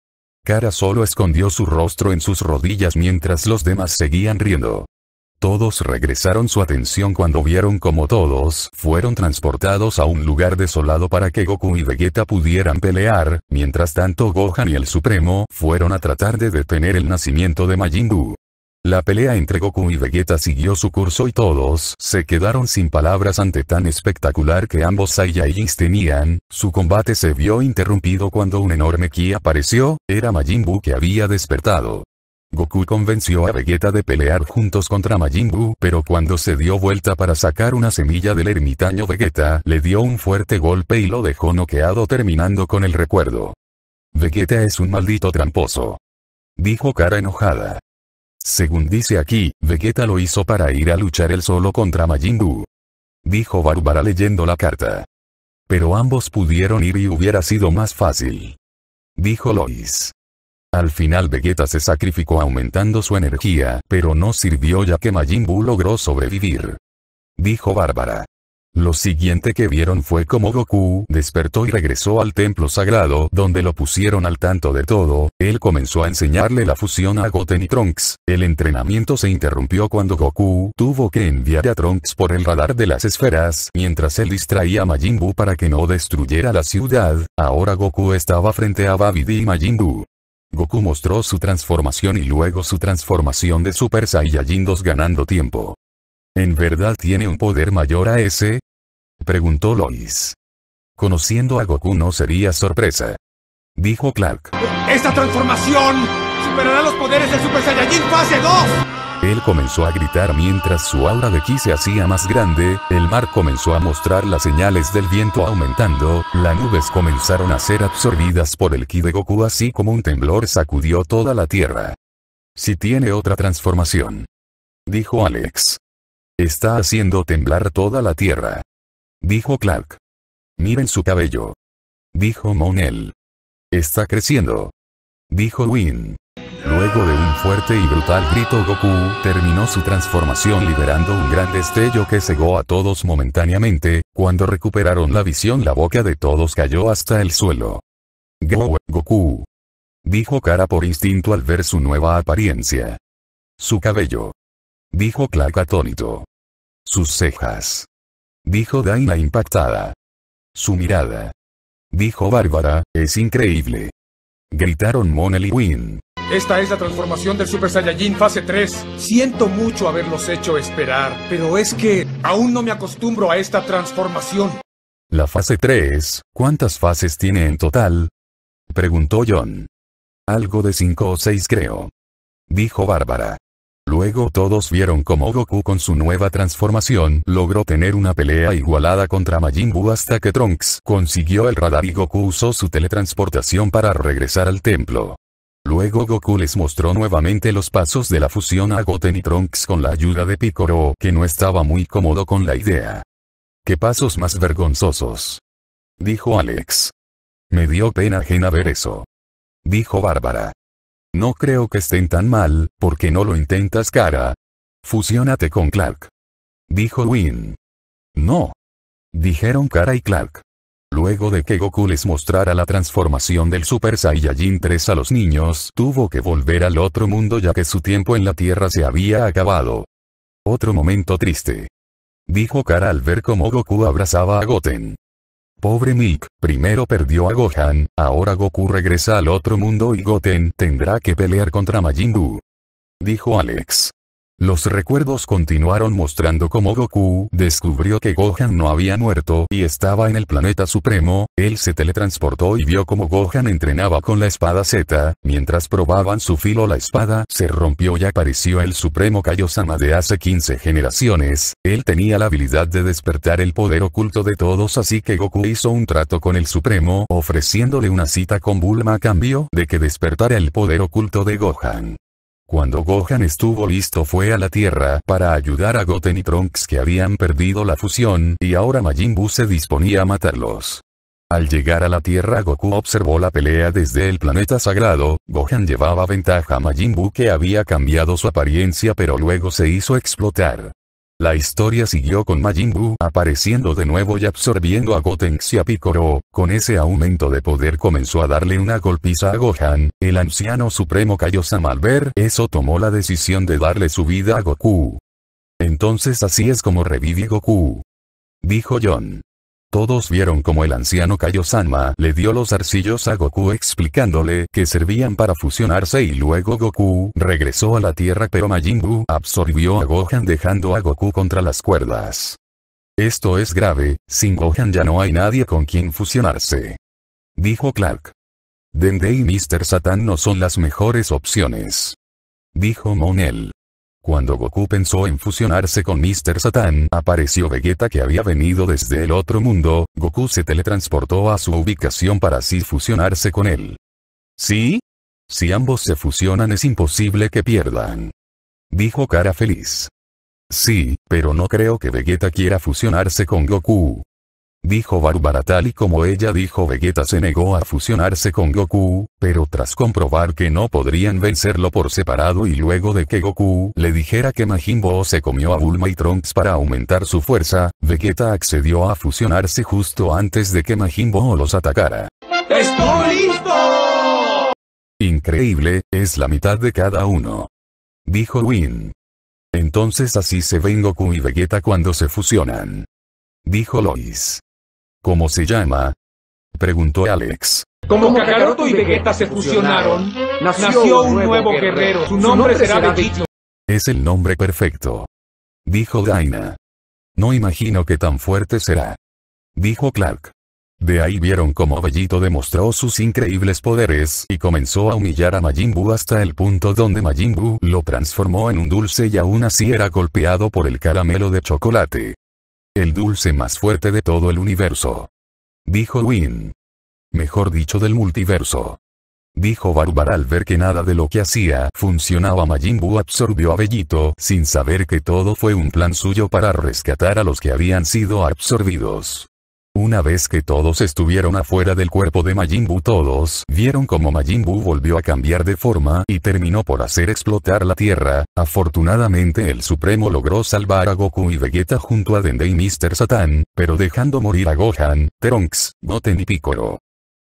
Cara solo escondió su rostro en sus rodillas mientras los demás seguían riendo. Todos regresaron su atención cuando vieron como todos fueron transportados a un lugar desolado para que Goku y Vegeta pudieran pelear, mientras tanto Gohan y el Supremo fueron a tratar de detener el nacimiento de Majin Buu. La pelea entre Goku y Vegeta siguió su curso y todos se quedaron sin palabras ante tan espectacular que ambos Saiyajins tenían, su combate se vio interrumpido cuando un enorme ki apareció, era Majin Buu que había despertado. Goku convenció a Vegeta de pelear juntos contra Majin Buu pero cuando se dio vuelta para sacar una semilla del ermitaño Vegeta le dio un fuerte golpe y lo dejó noqueado terminando con el recuerdo. Vegeta es un maldito tramposo. Dijo cara enojada. Según dice aquí, Vegeta lo hizo para ir a luchar él solo contra Majin Buu. Dijo Barbara leyendo la carta. Pero ambos pudieron ir y hubiera sido más fácil. Dijo Lois. Al final Vegeta se sacrificó aumentando su energía, pero no sirvió ya que Majin Buu logró sobrevivir. Dijo Bárbara. Lo siguiente que vieron fue como Goku despertó y regresó al templo sagrado donde lo pusieron al tanto de todo, él comenzó a enseñarle la fusión a Goten y Trunks, el entrenamiento se interrumpió cuando Goku tuvo que enviar a Trunks por el radar de las esferas mientras él distraía a Majin Buu para que no destruyera la ciudad, ahora Goku estaba frente a Babidi y Majin Buu. Goku mostró su transformación y luego su transformación de Super Saiyajin 2 ganando tiempo. ¿En verdad tiene un poder mayor a ese? Preguntó Lois. Conociendo a Goku no sería sorpresa. Dijo Clark. ¡Esta transformación superará los poderes de Super Saiyajin Fase 2! Él comenzó a gritar mientras su aura de ki se hacía más grande, el mar comenzó a mostrar las señales del viento aumentando, las nubes comenzaron a ser absorbidas por el ki de Goku así como un temblor sacudió toda la tierra. Si tiene otra transformación. Dijo Alex. Está haciendo temblar toda la tierra. Dijo Clark. Miren su cabello. Dijo Monel. Está creciendo. Dijo Win. Luego de un fuerte y brutal grito Goku, terminó su transformación liberando un gran destello que cegó a todos momentáneamente, cuando recuperaron la visión la boca de todos cayó hasta el suelo. Go Goku. Dijo Kara por instinto al ver su nueva apariencia. Su cabello. Dijo Clark atónito. Sus cejas. Dijo Daina impactada. Su mirada. Dijo Bárbara, es increíble. Gritaron Monel y Win. Esta es la transformación del Super Saiyajin fase 3. Siento mucho haberlos hecho esperar, pero es que aún no me acostumbro a esta transformación. La fase 3, ¿cuántas fases tiene en total? Preguntó John. Algo de 5 o 6 creo. Dijo Bárbara. Luego todos vieron cómo Goku con su nueva transformación logró tener una pelea igualada contra Majin Buu hasta que Trunks consiguió el radar y Goku usó su teletransportación para regresar al templo. Luego Goku les mostró nuevamente los pasos de la fusión a Goten y Trunks con la ayuda de Picoro que no estaba muy cómodo con la idea. ¡Qué pasos más vergonzosos! Dijo Alex. Me dio pena ajena ver eso. Dijo Bárbara. No creo que estén tan mal, porque no lo intentas cara. Fusiónate con Clark. Dijo Win. No. Dijeron Kara y Clark. Luego de que Goku les mostrara la transformación del Super Saiyajin 3 a los niños, tuvo que volver al otro mundo ya que su tiempo en la Tierra se había acabado. Otro momento triste. Dijo Kara al ver cómo Goku abrazaba a Goten. Pobre Mick, primero perdió a Gohan, ahora Goku regresa al otro mundo y Goten tendrá que pelear contra Majin Buu. Dijo Alex. Los recuerdos continuaron mostrando cómo Goku descubrió que Gohan no había muerto y estaba en el planeta supremo, él se teletransportó y vio cómo Gohan entrenaba con la espada Z, mientras probaban su filo la espada se rompió y apareció el supremo Kaiosama de hace 15 generaciones, él tenía la habilidad de despertar el poder oculto de todos así que Goku hizo un trato con el supremo ofreciéndole una cita con Bulma a cambio de que despertara el poder oculto de Gohan. Cuando Gohan estuvo listo fue a la Tierra para ayudar a Goten y Trunks que habían perdido la fusión y ahora Majin Buu se disponía a matarlos. Al llegar a la Tierra Goku observó la pelea desde el planeta sagrado, Gohan llevaba ventaja a Majin Buu que había cambiado su apariencia pero luego se hizo explotar. La historia siguió con Majin Buu apareciendo de nuevo y absorbiendo a Gotenks y a con ese aumento de poder comenzó a darle una golpiza a Gohan, el anciano supremo Sam al ver eso tomó la decisión de darle su vida a Goku. Entonces así es como revive Goku. Dijo John. Todos vieron como el anciano Sanma le dio los arcillos a Goku explicándole que servían para fusionarse y luego Goku regresó a la Tierra pero Majin Buu absorbió a Gohan dejando a Goku contra las cuerdas. Esto es grave, sin Gohan ya no hay nadie con quien fusionarse. Dijo Clark. Dende y Mr. Satan no son las mejores opciones. Dijo Monel. Cuando Goku pensó en fusionarse con Mr. Satan, apareció Vegeta que había venido desde el otro mundo, Goku se teletransportó a su ubicación para así fusionarse con él. ¿Sí? Si ambos se fusionan es imposible que pierdan. Dijo cara feliz. Sí, pero no creo que Vegeta quiera fusionarse con Goku dijo barbara tal y como ella dijo Vegeta se negó a fusionarse con Goku, pero tras comprobar que no podrían vencerlo por separado y luego de que Goku le dijera que Majin se comió a Bulma y Trunks para aumentar su fuerza, Vegeta accedió a fusionarse justo antes de que Majin los atacara. ¡Estoy listo! Increíble, es la mitad de cada uno. Dijo Win. Entonces así se ven Goku y Vegeta cuando se fusionan. Dijo Lois. ¿Cómo se llama? Preguntó Alex. Como Kakaroto y Vegeta se fusionaron, nació un nuevo guerrero. Su nombre será Vegito. Es el nombre perfecto. Dijo Daina. No imagino que tan fuerte será. Dijo Clark. De ahí vieron cómo Bellito demostró sus increíbles poderes y comenzó a humillar a Majin Buu hasta el punto donde Majin Buu lo transformó en un dulce y aún así era golpeado por el caramelo de chocolate el dulce más fuerte de todo el universo. Dijo Win. Mejor dicho del multiverso. Dijo Barbar al ver que nada de lo que hacía funcionaba Majin Buu absorbió a Bellito sin saber que todo fue un plan suyo para rescatar a los que habían sido absorbidos. Una vez que todos estuvieron afuera del cuerpo de Majin Buu todos vieron como Majin Buu volvió a cambiar de forma y terminó por hacer explotar la Tierra, afortunadamente el Supremo logró salvar a Goku y Vegeta junto a Dende y Mr. Satan, pero dejando morir a Gohan, Trunks, Goten y Piccolo.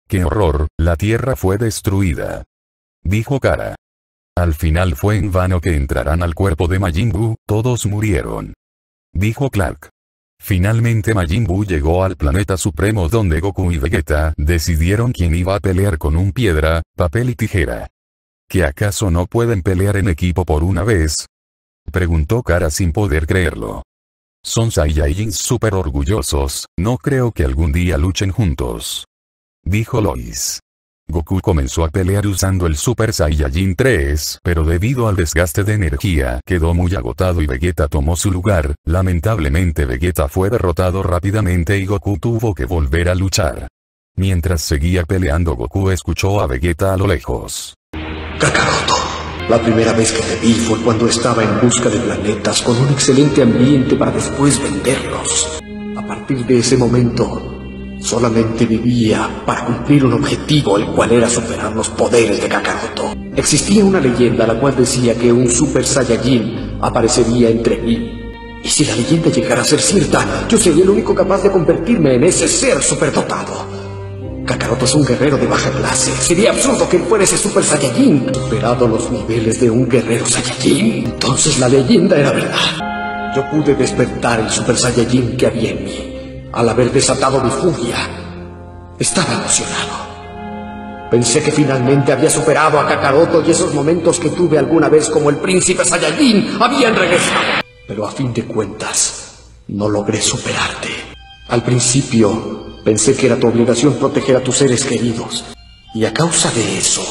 ¡Qué horror, la Tierra fue destruida! Dijo Kara. Al final fue en vano que entraran al cuerpo de Majin Buu, todos murieron. Dijo Clark. Finalmente Majin Buu llegó al planeta supremo donde Goku y Vegeta decidieron quién iba a pelear con un piedra, papel y tijera. ¿Que acaso no pueden pelear en equipo por una vez? Preguntó Kara sin poder creerlo. Son Saiyajins súper orgullosos, no creo que algún día luchen juntos. Dijo Lois. Goku comenzó a pelear usando el Super Saiyajin 3, pero debido al desgaste de energía quedó muy agotado y Vegeta tomó su lugar, lamentablemente Vegeta fue derrotado rápidamente y Goku tuvo que volver a luchar. Mientras seguía peleando Goku escuchó a Vegeta a lo lejos. Kakaroto, la primera vez que te vi fue cuando estaba en busca de planetas con un excelente ambiente para después venderlos. A partir de ese momento, Solamente vivía para cumplir un objetivo, el cual era superar los poderes de Kakaroto. Existía una leyenda la cual decía que un Super Saiyajin aparecería entre mí y si la leyenda llegara a ser cierta, yo sería el único capaz de convertirme en ese ser superdotado. Kakaroto es un guerrero de baja clase. Sería absurdo que él fuera ese super Saiyajin, superado los niveles de un guerrero Saiyajin. Entonces la leyenda era verdad. Yo pude despertar el super Saiyajin que había en mí al haber desatado mi furia, estaba emocionado. Pensé que finalmente había superado a Kakaroto y esos momentos que tuve alguna vez como el príncipe Saiyajin habían regresado. Pero a fin de cuentas, no logré superarte. Al principio, pensé que era tu obligación proteger a tus seres queridos. Y a causa de eso,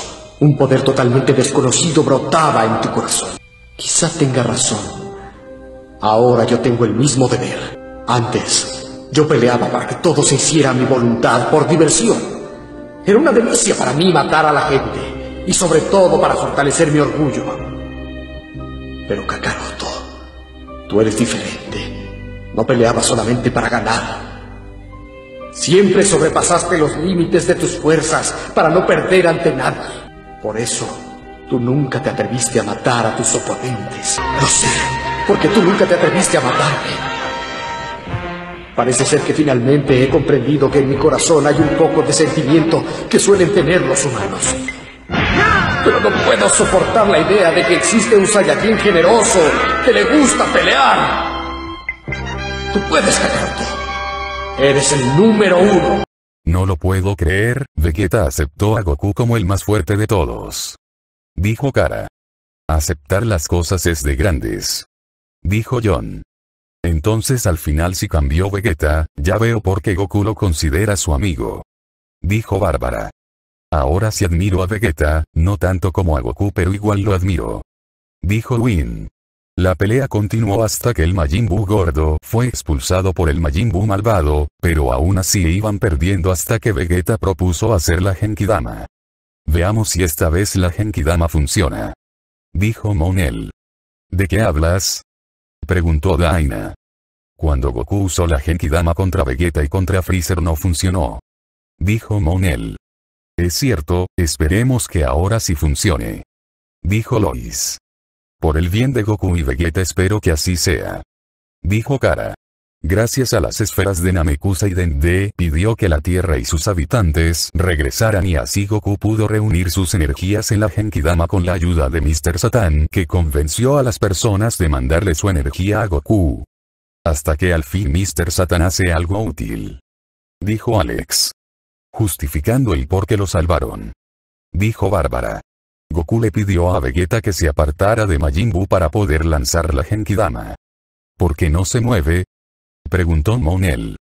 un poder totalmente desconocido brotaba en tu corazón. Quizá tenga razón. Ahora yo tengo el mismo deber. Antes, yo peleaba para que todo se hiciera a mi voluntad por diversión. Era una delicia para mí matar a la gente y sobre todo para fortalecer mi orgullo. Pero Kakaroto, tú eres diferente. No peleabas solamente para ganar. Siempre sobrepasaste los límites de tus fuerzas para no perder ante nadie. Por eso, tú nunca te atreviste a matar a tus oponentes. Lo sé, porque tú nunca te atreviste a matarme. Parece ser que finalmente he comprendido que en mi corazón hay un poco de sentimiento que suelen tener los humanos. Pero no puedo soportar la idea de que existe un Saiyajin generoso que le gusta pelear. Tú puedes cagarte. Eres el número uno. No lo puedo creer, Vegeta aceptó a Goku como el más fuerte de todos. Dijo Kara. Aceptar las cosas es de grandes. Dijo John. Entonces al final si cambió Vegeta, ya veo por qué Goku lo considera su amigo. Dijo Bárbara. Ahora sí admiro a Vegeta, no tanto como a Goku pero igual lo admiro. Dijo Win. La pelea continuó hasta que el Majin Buu gordo fue expulsado por el Majin Buu malvado, pero aún así iban perdiendo hasta que Vegeta propuso hacer la Genkidama. Veamos si esta vez la Genkidama funciona. Dijo Monel. ¿De qué hablas? Preguntó Daina. Cuando Goku usó la Genkidama contra Vegeta y contra Freezer no funcionó. Dijo Monel. Es cierto, esperemos que ahora sí funcione. Dijo Lois. Por el bien de Goku y Vegeta espero que así sea. Dijo Kara. Gracias a las esferas de Namekusa y Dende, pidió que la Tierra y sus habitantes regresaran y así Goku pudo reunir sus energías en la Genkidama con la ayuda de Mr. Satan que convenció a las personas de mandarle su energía a Goku. Hasta que al fin Mr. Satan hace algo útil. Dijo Alex. Justificando el por qué lo salvaron. Dijo Bárbara. Goku le pidió a Vegeta que se apartara de Majin Buu para poder lanzar la Genkidama. Porque no se mueve, preguntó Monel.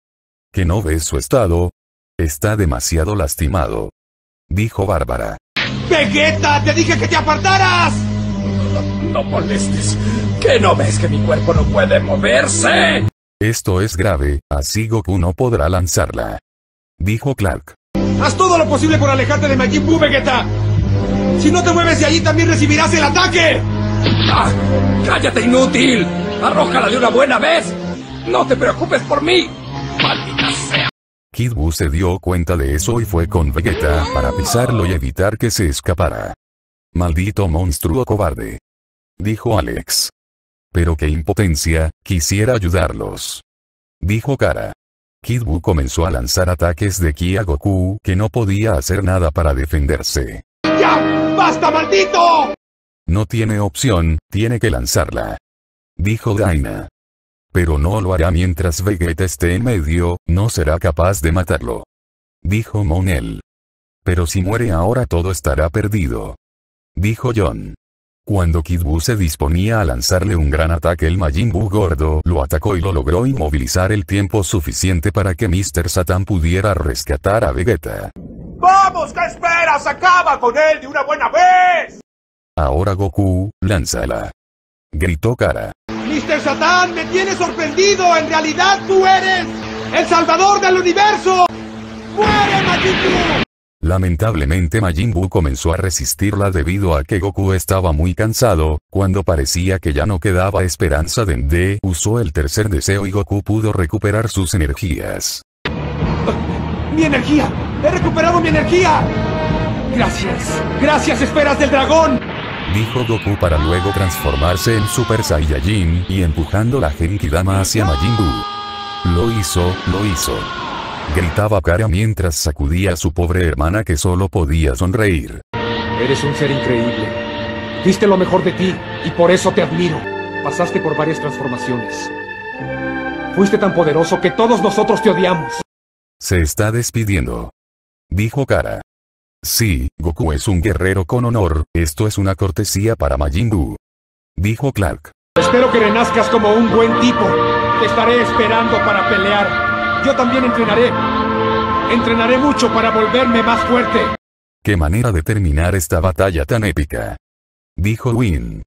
¿Que no ves su estado? Está demasiado lastimado. Dijo Bárbara. ¡Vegeta! ¡Te dije que te apartaras! No, molestes. ¿Que no ves que mi cuerpo no puede moverse? Esto es grave, así Goku no podrá lanzarla. Dijo Clark. Haz todo lo posible por alejarte de Majin Buu, Vegeta. Si no te mueves de allí también recibirás el ataque. Ah, ¡Cállate, inútil! ¡Arrójala de una buena vez! ¡No te preocupes por mí! ¡Maldita sea! Kid Buu se dio cuenta de eso y fue con Vegeta para pisarlo y evitar que se escapara. Maldito monstruo cobarde. Dijo Alex. Pero qué impotencia, quisiera ayudarlos. Dijo Kara. Kid Buu comenzó a lanzar ataques de Ki a Goku que no podía hacer nada para defenderse. ¡Ya! ¡Basta, maldito! No tiene opción, tiene que lanzarla. Dijo Daina. Pero no lo hará mientras Vegeta esté en medio, no será capaz de matarlo. Dijo Monel. Pero si muere ahora todo estará perdido. Dijo John. Cuando Kid Buu se disponía a lanzarle un gran ataque el Majin Buu gordo lo atacó y lo logró inmovilizar el tiempo suficiente para que Mr. Satan pudiera rescatar a Vegeta. ¡Vamos, qué esperas! ¡Acaba con él de una buena vez! Ahora Goku, lánzala. Gritó Kara. Mr. Satan, me tienes sorprendido. En realidad tú eres el salvador del universo. ¡Muere, Majin Buu! Lamentablemente Majin Buu comenzó a resistirla debido a que Goku estaba muy cansado, cuando parecía que ya no quedaba esperanza Dende usó el tercer deseo y Goku pudo recuperar sus energías. ¡Mi energía! ¡He recuperado mi energía! Gracias, gracias esperas del dragón dijo Goku para luego transformarse en Super Saiyajin y empujando la Dama hacia Majin Buu. Lo hizo, lo hizo. Gritaba Kara mientras sacudía a su pobre hermana que solo podía sonreír. Eres un ser increíble. Diste lo mejor de ti, y por eso te admiro. Pasaste por varias transformaciones. Fuiste tan poderoso que todos nosotros te odiamos. Se está despidiendo. Dijo Kara. Sí, Goku es un guerrero con honor, esto es una cortesía para Majin Buu. Dijo Clark. Espero que renazcas como un buen tipo. Te estaré esperando para pelear. Yo también entrenaré. Entrenaré mucho para volverme más fuerte. Qué manera de terminar esta batalla tan épica. Dijo Win.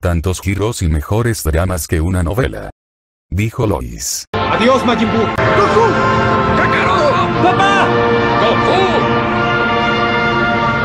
Tantos giros y mejores dramas que una novela. Dijo Lois. Adiós Majin Buu. ¡Goku! ¡Kakaro! ¡Papá! ¡Goku!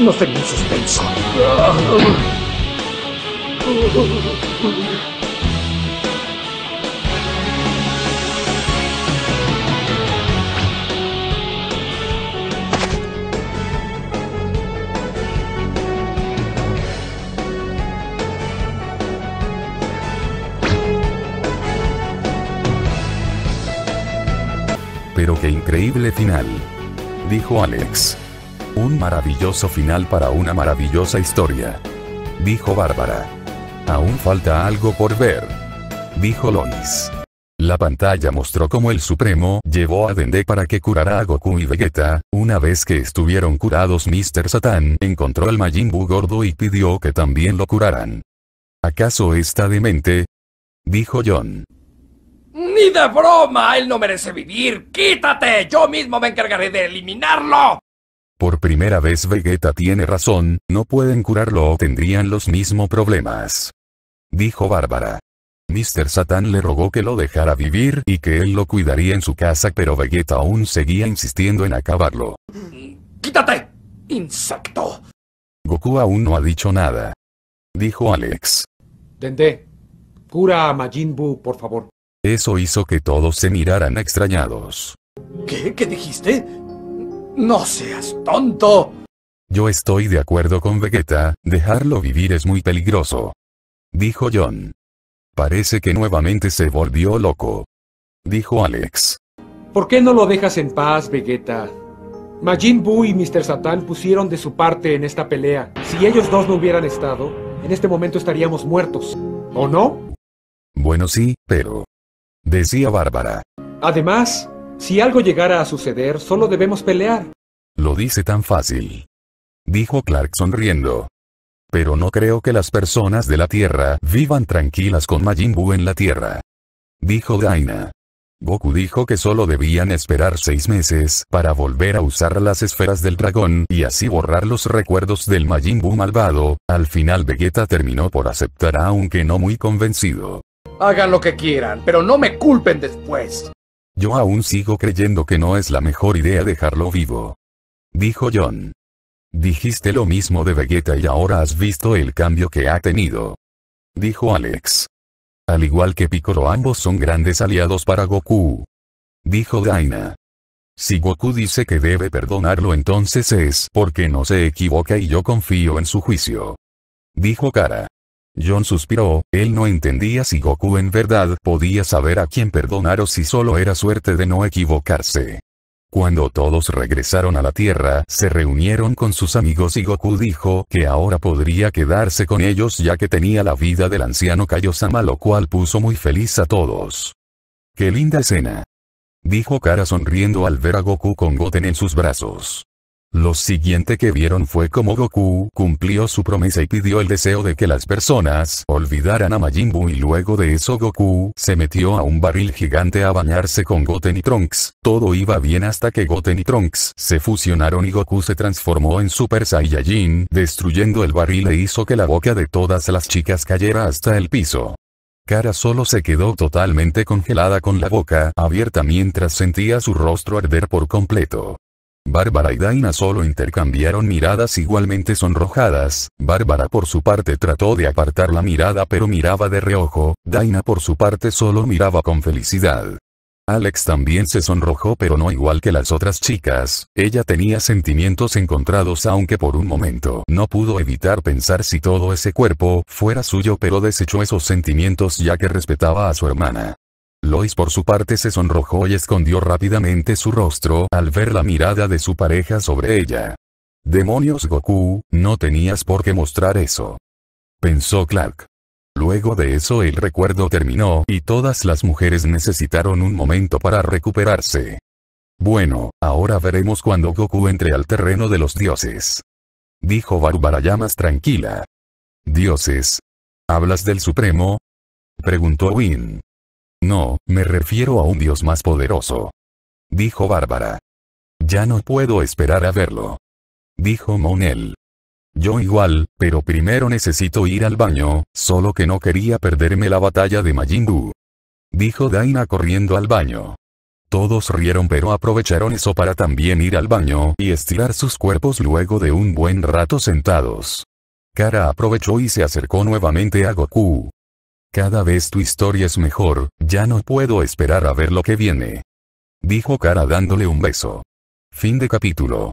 ¡No tengo suspenso. Pero qué increíble final. Dijo Alex. Un maravilloso final para una maravillosa historia. Dijo Bárbara. Aún falta algo por ver. Dijo Lonis. La pantalla mostró cómo el Supremo llevó a Dende para que curara a Goku y Vegeta, una vez que estuvieron curados Mr. Satan encontró al Majin Buu gordo y pidió que también lo curaran. ¿Acaso está demente? Dijo John. ¡Ni de broma! ¡Él no merece vivir! ¡Quítate! ¡Yo mismo me encargaré de eliminarlo! Por primera vez Vegeta tiene razón, no pueden curarlo o tendrían los mismos problemas. Dijo Bárbara. Mr. Satan le rogó que lo dejara vivir y que él lo cuidaría en su casa pero Vegeta aún seguía insistiendo en acabarlo. ¡Quítate! ¡Insecto! Goku aún no ha dicho nada. Dijo Alex. Dende, cura a Majin Buu, por favor. Eso hizo que todos se miraran extrañados. ¿Qué? ¿Qué dijiste? ¡No seas tonto! Yo estoy de acuerdo con Vegeta, dejarlo vivir es muy peligroso. Dijo John. Parece que nuevamente se volvió loco. Dijo Alex. ¿Por qué no lo dejas en paz, Vegeta? Majin Buu y Mr. Satan pusieron de su parte en esta pelea. Si ellos dos no hubieran estado, en este momento estaríamos muertos. ¿O no? Bueno sí, pero... Decía Bárbara. Además, si algo llegara a suceder, solo debemos pelear. Lo dice tan fácil. Dijo Clark sonriendo. Pero no creo que las personas de la Tierra vivan tranquilas con Majin Buu en la Tierra. Dijo Daina. Goku dijo que solo debían esperar seis meses para volver a usar las esferas del dragón y así borrar los recuerdos del Majin Buu malvado, al final Vegeta terminó por aceptar aunque no muy convencido. Hagan lo que quieran, pero no me culpen después. Yo aún sigo creyendo que no es la mejor idea dejarlo vivo. Dijo John. Dijiste lo mismo de Vegeta y ahora has visto el cambio que ha tenido. Dijo Alex. Al igual que Piccolo ambos son grandes aliados para Goku. Dijo Daina. Si Goku dice que debe perdonarlo entonces es porque no se equivoca y yo confío en su juicio. Dijo Kara. John suspiró, él no entendía si Goku en verdad podía saber a quién perdonar o si solo era suerte de no equivocarse. Cuando todos regresaron a la Tierra, se reunieron con sus amigos y Goku dijo que ahora podría quedarse con ellos ya que tenía la vida del anciano Kaiosama lo cual puso muy feliz a todos. ¡Qué linda escena! Dijo Kara sonriendo al ver a Goku con Goten en sus brazos. Lo siguiente que vieron fue como Goku cumplió su promesa y pidió el deseo de que las personas olvidaran a Majin Buu y luego de eso Goku se metió a un barril gigante a bañarse con Goten y Trunks. Todo iba bien hasta que Goten y Trunks se fusionaron y Goku se transformó en Super Saiyajin, destruyendo el barril e hizo que la boca de todas las chicas cayera hasta el piso. Cara solo se quedó totalmente congelada con la boca abierta mientras sentía su rostro arder por completo. Bárbara y Daina solo intercambiaron miradas igualmente sonrojadas, Bárbara por su parte trató de apartar la mirada pero miraba de reojo, Daina por su parte solo miraba con felicidad. Alex también se sonrojó pero no igual que las otras chicas, ella tenía sentimientos encontrados aunque por un momento no pudo evitar pensar si todo ese cuerpo fuera suyo pero desechó esos sentimientos ya que respetaba a su hermana. Lois por su parte se sonrojó y escondió rápidamente su rostro al ver la mirada de su pareja sobre ella. Demonios Goku, no tenías por qué mostrar eso. Pensó Clark. Luego de eso el recuerdo terminó y todas las mujeres necesitaron un momento para recuperarse. Bueno, ahora veremos cuando Goku entre al terreno de los dioses. Dijo más tranquila. Dioses. ¿Hablas del Supremo? Preguntó Win. No, me refiero a un Dios más poderoso. Dijo Bárbara. Ya no puedo esperar a verlo. Dijo Monel. Yo igual, pero primero necesito ir al baño, solo que no quería perderme la batalla de Majin Dijo Daina corriendo al baño. Todos rieron pero aprovecharon eso para también ir al baño y estirar sus cuerpos luego de un buen rato sentados. Kara aprovechó y se acercó nuevamente a Goku. Cada vez tu historia es mejor, ya no puedo esperar a ver lo que viene. Dijo Cara dándole un beso. Fin de capítulo.